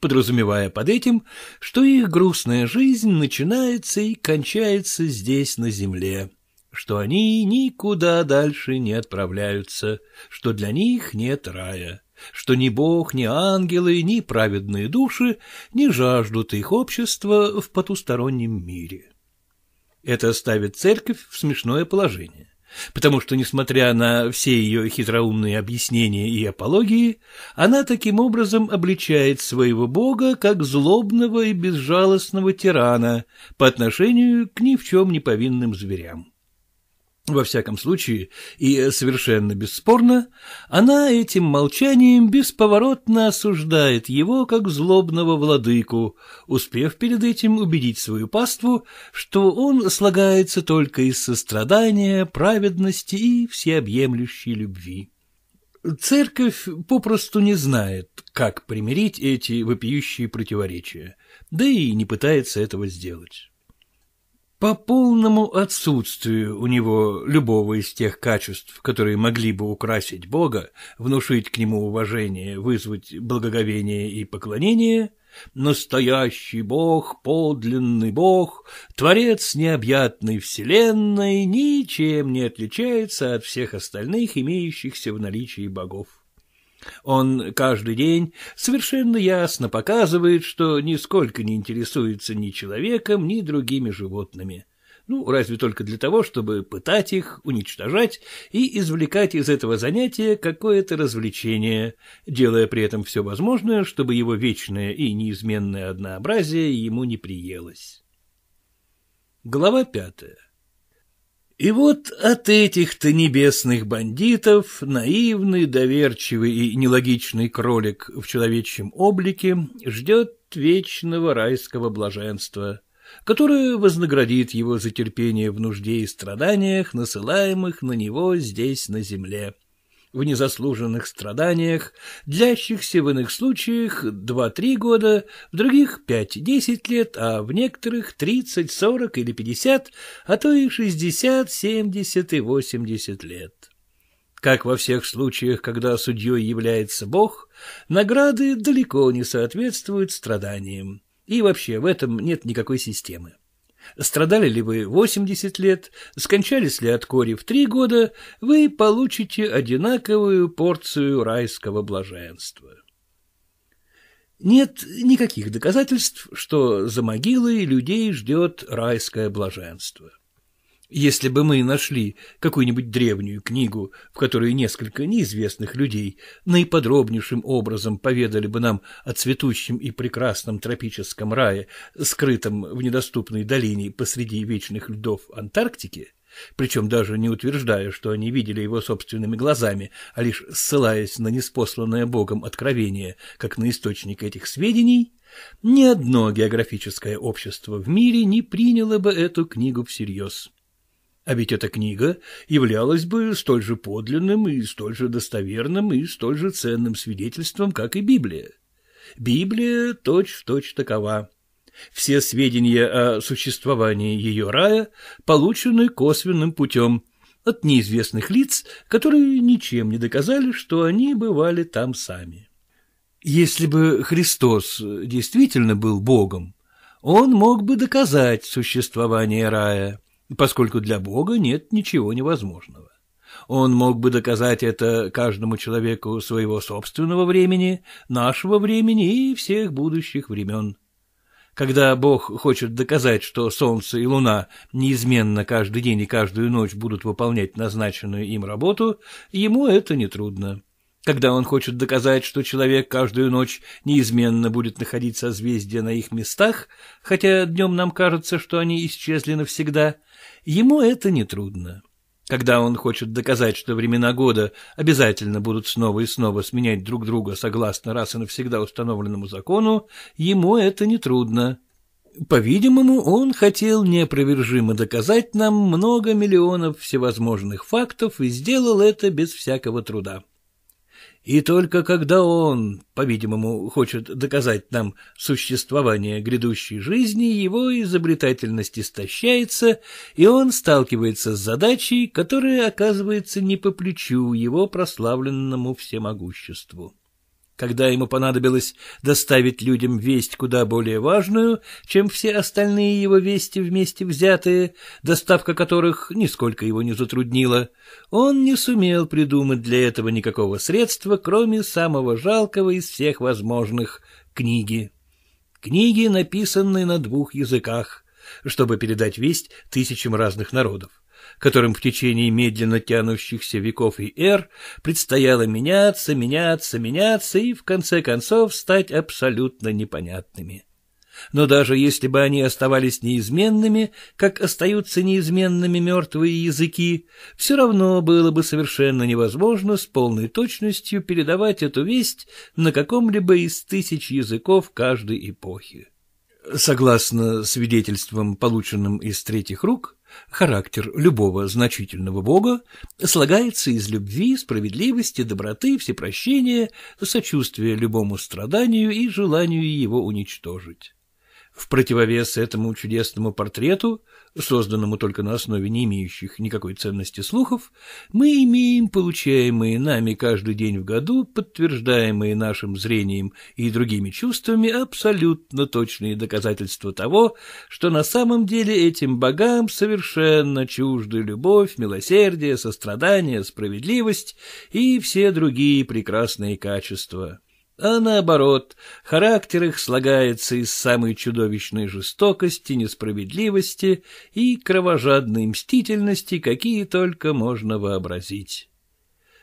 подразумевая под этим, что их грустная жизнь начинается и кончается здесь, на земле, что они никуда дальше не отправляются, что для них нет рая, что ни бог, ни ангелы, ни праведные души не жаждут их общества в потустороннем мире. Это ставит церковь в смешное положение потому что, несмотря на все ее хитроумные объяснения и апологии, она таким образом обличает своего бога как злобного и безжалостного тирана по отношению к ни в чем не повинным зверям. Во всяком случае, и совершенно бесспорно, она этим молчанием бесповоротно осуждает его как злобного владыку, успев перед этим убедить свою паству, что он слагается только из сострадания, праведности и всеобъемлющей любви. Церковь попросту не знает, как примирить эти вопиющие противоречия, да и не пытается этого сделать. По полному отсутствию у него любого из тех качеств, которые могли бы украсить Бога, внушить к нему уважение, вызвать благоговение и поклонение, настоящий Бог, подлинный Бог, Творец необъятной Вселенной ничем не отличается от всех остальных имеющихся в наличии богов. Он каждый день совершенно ясно показывает, что нисколько не интересуется ни человеком, ни другими животными. Ну, разве только для того, чтобы пытать их, уничтожать и извлекать из этого занятия какое-то развлечение, делая при этом все возможное, чтобы его вечное и неизменное однообразие ему не приелось. Глава пятая и вот от этих-то небесных бандитов наивный, доверчивый и нелогичный кролик в человечьем облике ждет вечного райского блаженства, которое вознаградит его за терпение в нужде и страданиях, насылаемых на него здесь на земле в незаслуженных страданиях, длящихся в иных случаях два-три года, в других пять-десять лет, а в некоторых тридцать-сорок или пятьдесят, а то и шестьдесят, семьдесят и восемьдесят лет. Как во всех случаях, когда судьей является Бог, награды далеко не соответствуют страданиям. И вообще в этом нет никакой системы страдали ли вы 80 лет, скончались ли от кори в 3 года, вы получите одинаковую порцию райского блаженства. Нет никаких доказательств, что за могилой людей ждет райское блаженство. Если бы мы нашли какую-нибудь древнюю книгу, в которой несколько неизвестных людей наиподробнейшим образом поведали бы нам о цветущем и прекрасном тропическом рае, скрытом в недоступной долине посреди вечных льдов Антарктики, причем даже не утверждая, что они видели его собственными глазами, а лишь ссылаясь на неспосланное Богом откровение, как на источник этих сведений, ни одно географическое общество в мире не приняло бы эту книгу всерьез. А ведь эта книга являлась бы столь же подлинным и столь же достоверным и столь же ценным свидетельством, как и Библия. Библия точь-в-точь точь такова. Все сведения о существовании ее рая получены косвенным путем от неизвестных лиц, которые ничем не доказали, что они бывали там сами. Если бы Христос действительно был Богом, он мог бы доказать существование рая поскольку для Бога нет ничего невозможного. Он мог бы доказать это каждому человеку своего собственного времени, нашего времени и всех будущих времен. Когда Бог хочет доказать, что Солнце и Луна неизменно каждый день и каждую ночь будут выполнять назначенную им работу, ему это нетрудно. Когда он хочет доказать, что человек каждую ночь неизменно будет находить созвездия на их местах, хотя днем нам кажется, что они исчезли навсегда – Ему это нетрудно. Когда он хочет доказать, что времена года обязательно будут снова и снова сменять друг друга согласно раз и навсегда установленному закону, ему это нетрудно. По-видимому, он хотел неопровержимо доказать нам много миллионов всевозможных фактов и сделал это без всякого труда. И только когда он, по-видимому, хочет доказать нам существование грядущей жизни, его изобретательность истощается, и он сталкивается с задачей, которая оказывается не по плечу его прославленному всемогуществу когда ему понадобилось доставить людям весть куда более важную, чем все остальные его вести вместе взятые, доставка которых нисколько его не затруднила, он не сумел придумать для этого никакого средства, кроме самого жалкого из всех возможных — книги. Книги, написанные на двух языках, чтобы передать весть тысячам разных народов которым в течение медленно тянущихся веков и эр предстояло меняться, меняться, меняться и, в конце концов, стать абсолютно непонятными. Но даже если бы они оставались неизменными, как остаются неизменными мертвые языки, все равно было бы совершенно невозможно с полной точностью передавать эту весть на каком-либо из тысяч языков каждой эпохи. Согласно свидетельствам, полученным из третьих рук, Характер любого значительного бога слагается из любви, справедливости, доброты, всепрощения, сочувствия любому страданию и желанию его уничтожить. В противовес этому чудесному портрету, созданному только на основе не имеющих никакой ценности слухов, мы имеем получаемые нами каждый день в году, подтверждаемые нашим зрением и другими чувствами, абсолютно точные доказательства того, что на самом деле этим богам совершенно чужды любовь, милосердие, сострадание, справедливость и все другие прекрасные качества а наоборот, характер их слагается из самой чудовищной жестокости, несправедливости и кровожадной мстительности, какие только можно вообразить.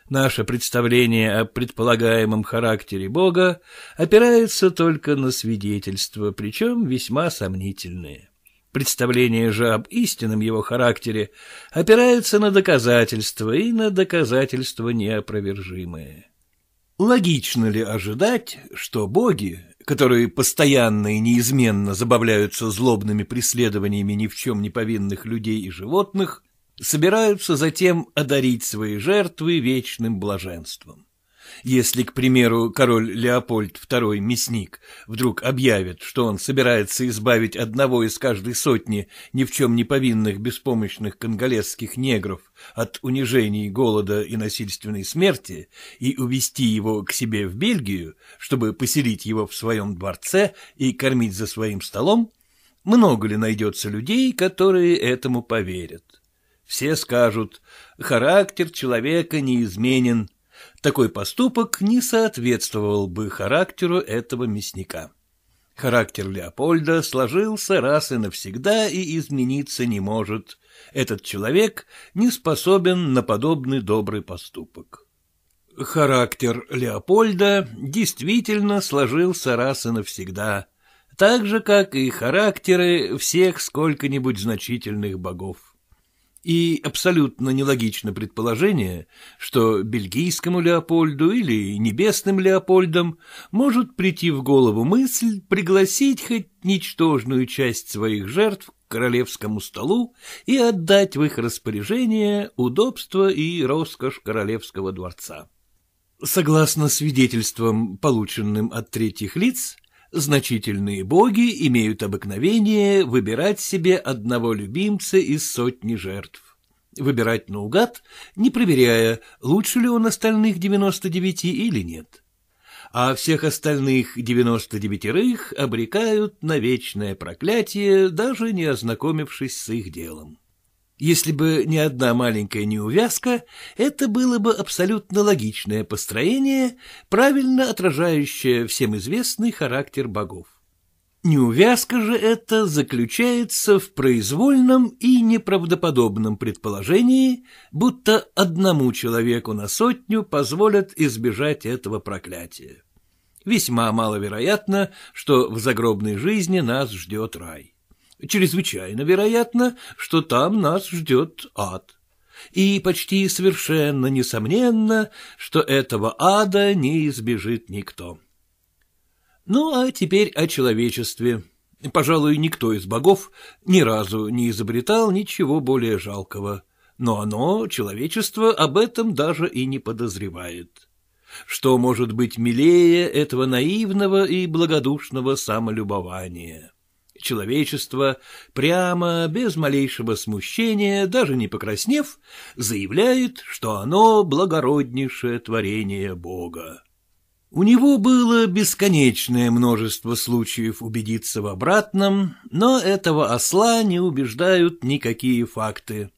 Наше представление о предполагаемом характере Бога опирается только на свидетельства, причем весьма сомнительные. Представление же об истинном его характере опирается на доказательства и на доказательства неопровержимые. Логично ли ожидать, что боги, которые постоянно и неизменно забавляются злобными преследованиями ни в чем не повинных людей и животных, собираются затем одарить свои жертвы вечным блаженством? Если, к примеру, король Леопольд II Мясник вдруг объявит, что он собирается избавить одного из каждой сотни ни в чем не повинных беспомощных конголезских негров от унижений, голода и насильственной смерти и увести его к себе в Бельгию, чтобы поселить его в своем дворце и кормить за своим столом, много ли найдется людей, которые этому поверят? Все скажут, характер человека неизменен, такой поступок не соответствовал бы характеру этого мясника. Характер Леопольда сложился раз и навсегда и измениться не может. Этот человек не способен на подобный добрый поступок. Характер Леопольда действительно сложился раз и навсегда, так же, как и характеры всех сколько-нибудь значительных богов и абсолютно нелогично предположение, что бельгийскому Леопольду или небесным Леопольдам может прийти в голову мысль пригласить хоть ничтожную часть своих жертв к королевскому столу и отдать в их распоряжение удобство и роскошь королевского дворца. Согласно свидетельствам, полученным от третьих лиц, Значительные боги имеют обыкновение выбирать себе одного любимца из сотни жертв. Выбирать наугад, не проверяя, лучше ли он остальных 99 или нет. А всех остальных 99-рых обрекают на вечное проклятие, даже не ознакомившись с их делом. Если бы не одна маленькая неувязка, это было бы абсолютно логичное построение, правильно отражающее всем известный характер богов. Неувязка же это заключается в произвольном и неправдоподобном предположении, будто одному человеку на сотню позволят избежать этого проклятия. Весьма маловероятно, что в загробной жизни нас ждет рай. Чрезвычайно вероятно, что там нас ждет ад. И почти совершенно несомненно, что этого ада не избежит никто. Ну, а теперь о человечестве. Пожалуй, никто из богов ни разу не изобретал ничего более жалкого. Но оно, человечество, об этом даже и не подозревает. Что может быть милее этого наивного и благодушного самолюбования? человечество прямо, без малейшего смущения, даже не покраснев, заявляет, что оно благороднейшее творение Бога. У него было бесконечное множество случаев убедиться в обратном, но этого осла не убеждают никакие факты.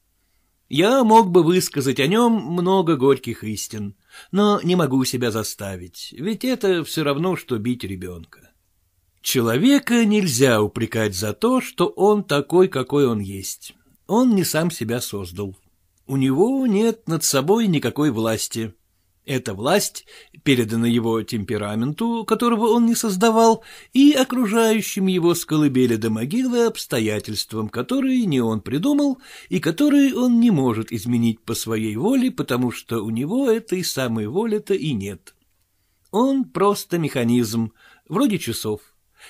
Я мог бы высказать о нем много горьких истин, но не могу себя заставить, ведь это все равно, что бить ребенка. Человека нельзя упрекать за то, что он такой, какой он есть. Он не сам себя создал. У него нет над собой никакой власти. Эта власть передана его темпераменту, которого он не создавал, и окружающим его с колыбели до могилы обстоятельствам, которые не он придумал и которые он не может изменить по своей воле, потому что у него этой самой воли-то и нет. Он просто механизм, вроде часов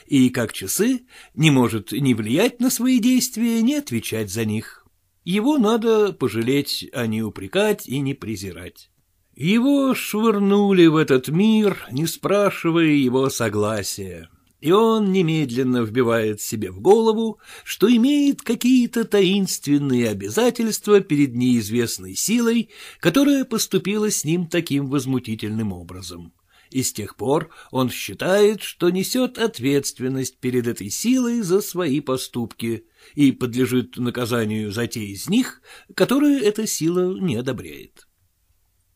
и, как часы, не может ни влиять на свои действия, ни отвечать за них. Его надо пожалеть, а не упрекать и не презирать. Его швырнули в этот мир, не спрашивая его согласия, и он немедленно вбивает себе в голову, что имеет какие-то таинственные обязательства перед неизвестной силой, которая поступила с ним таким возмутительным образом и с тех пор он считает, что несет ответственность перед этой силой за свои поступки и подлежит наказанию за те из них, которые эта сила не одобряет.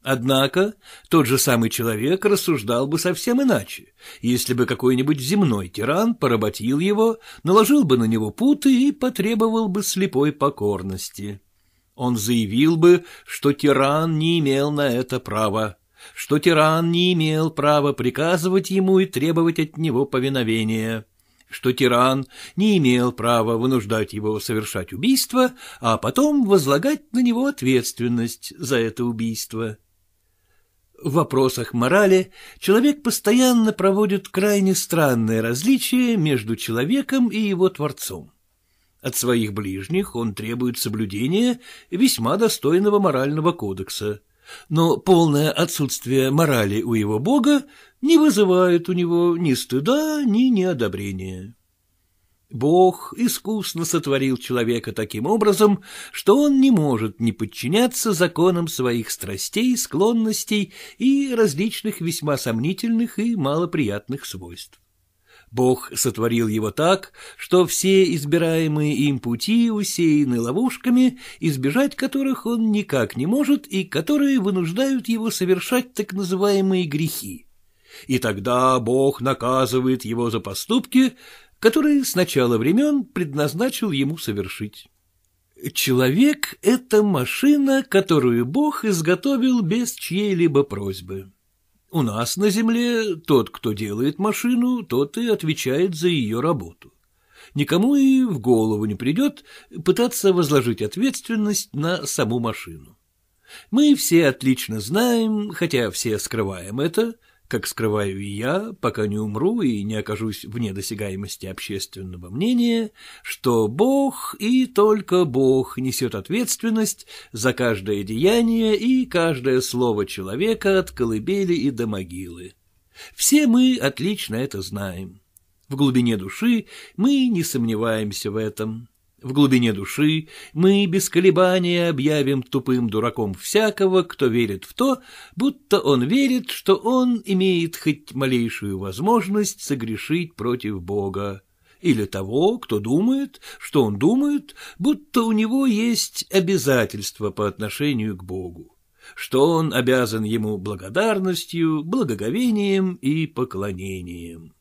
Однако тот же самый человек рассуждал бы совсем иначе, если бы какой-нибудь земной тиран поработил его, наложил бы на него путы и потребовал бы слепой покорности. Он заявил бы, что тиран не имел на это права что тиран не имел права приказывать ему и требовать от него повиновения, что тиран не имел права вынуждать его совершать убийство, а потом возлагать на него ответственность за это убийство. В вопросах морали человек постоянно проводит крайне странное различие между человеком и его творцом. От своих ближних он требует соблюдения весьма достойного морального кодекса – но полное отсутствие морали у его бога не вызывает у него ни стыда, ни неодобрения. Бог искусно сотворил человека таким образом, что он не может не подчиняться законам своих страстей, склонностей и различных весьма сомнительных и малоприятных свойств. Бог сотворил его так, что все избираемые им пути усеяны ловушками, избежать которых он никак не может и которые вынуждают его совершать так называемые грехи. И тогда Бог наказывает его за поступки, которые с начала времен предназначил ему совершить. Человек — это машина, которую Бог изготовил без чьей-либо просьбы. У нас на земле тот, кто делает машину, тот и отвечает за ее работу. Никому и в голову не придет пытаться возложить ответственность на саму машину. Мы все отлично знаем, хотя все скрываем это, как скрываю и я, пока не умру и не окажусь вне досягаемости общественного мнения, что Бог и только Бог несет ответственность за каждое деяние и каждое слово человека от колыбели и до могилы. Все мы отлично это знаем. В глубине души мы не сомневаемся в этом. В глубине души мы без колебания объявим тупым дураком всякого, кто верит в то, будто он верит, что он имеет хоть малейшую возможность согрешить против Бога, или того, кто думает, что он думает, будто у него есть обязательства по отношению к Богу, что он обязан ему благодарностью, благоговением и поклонением.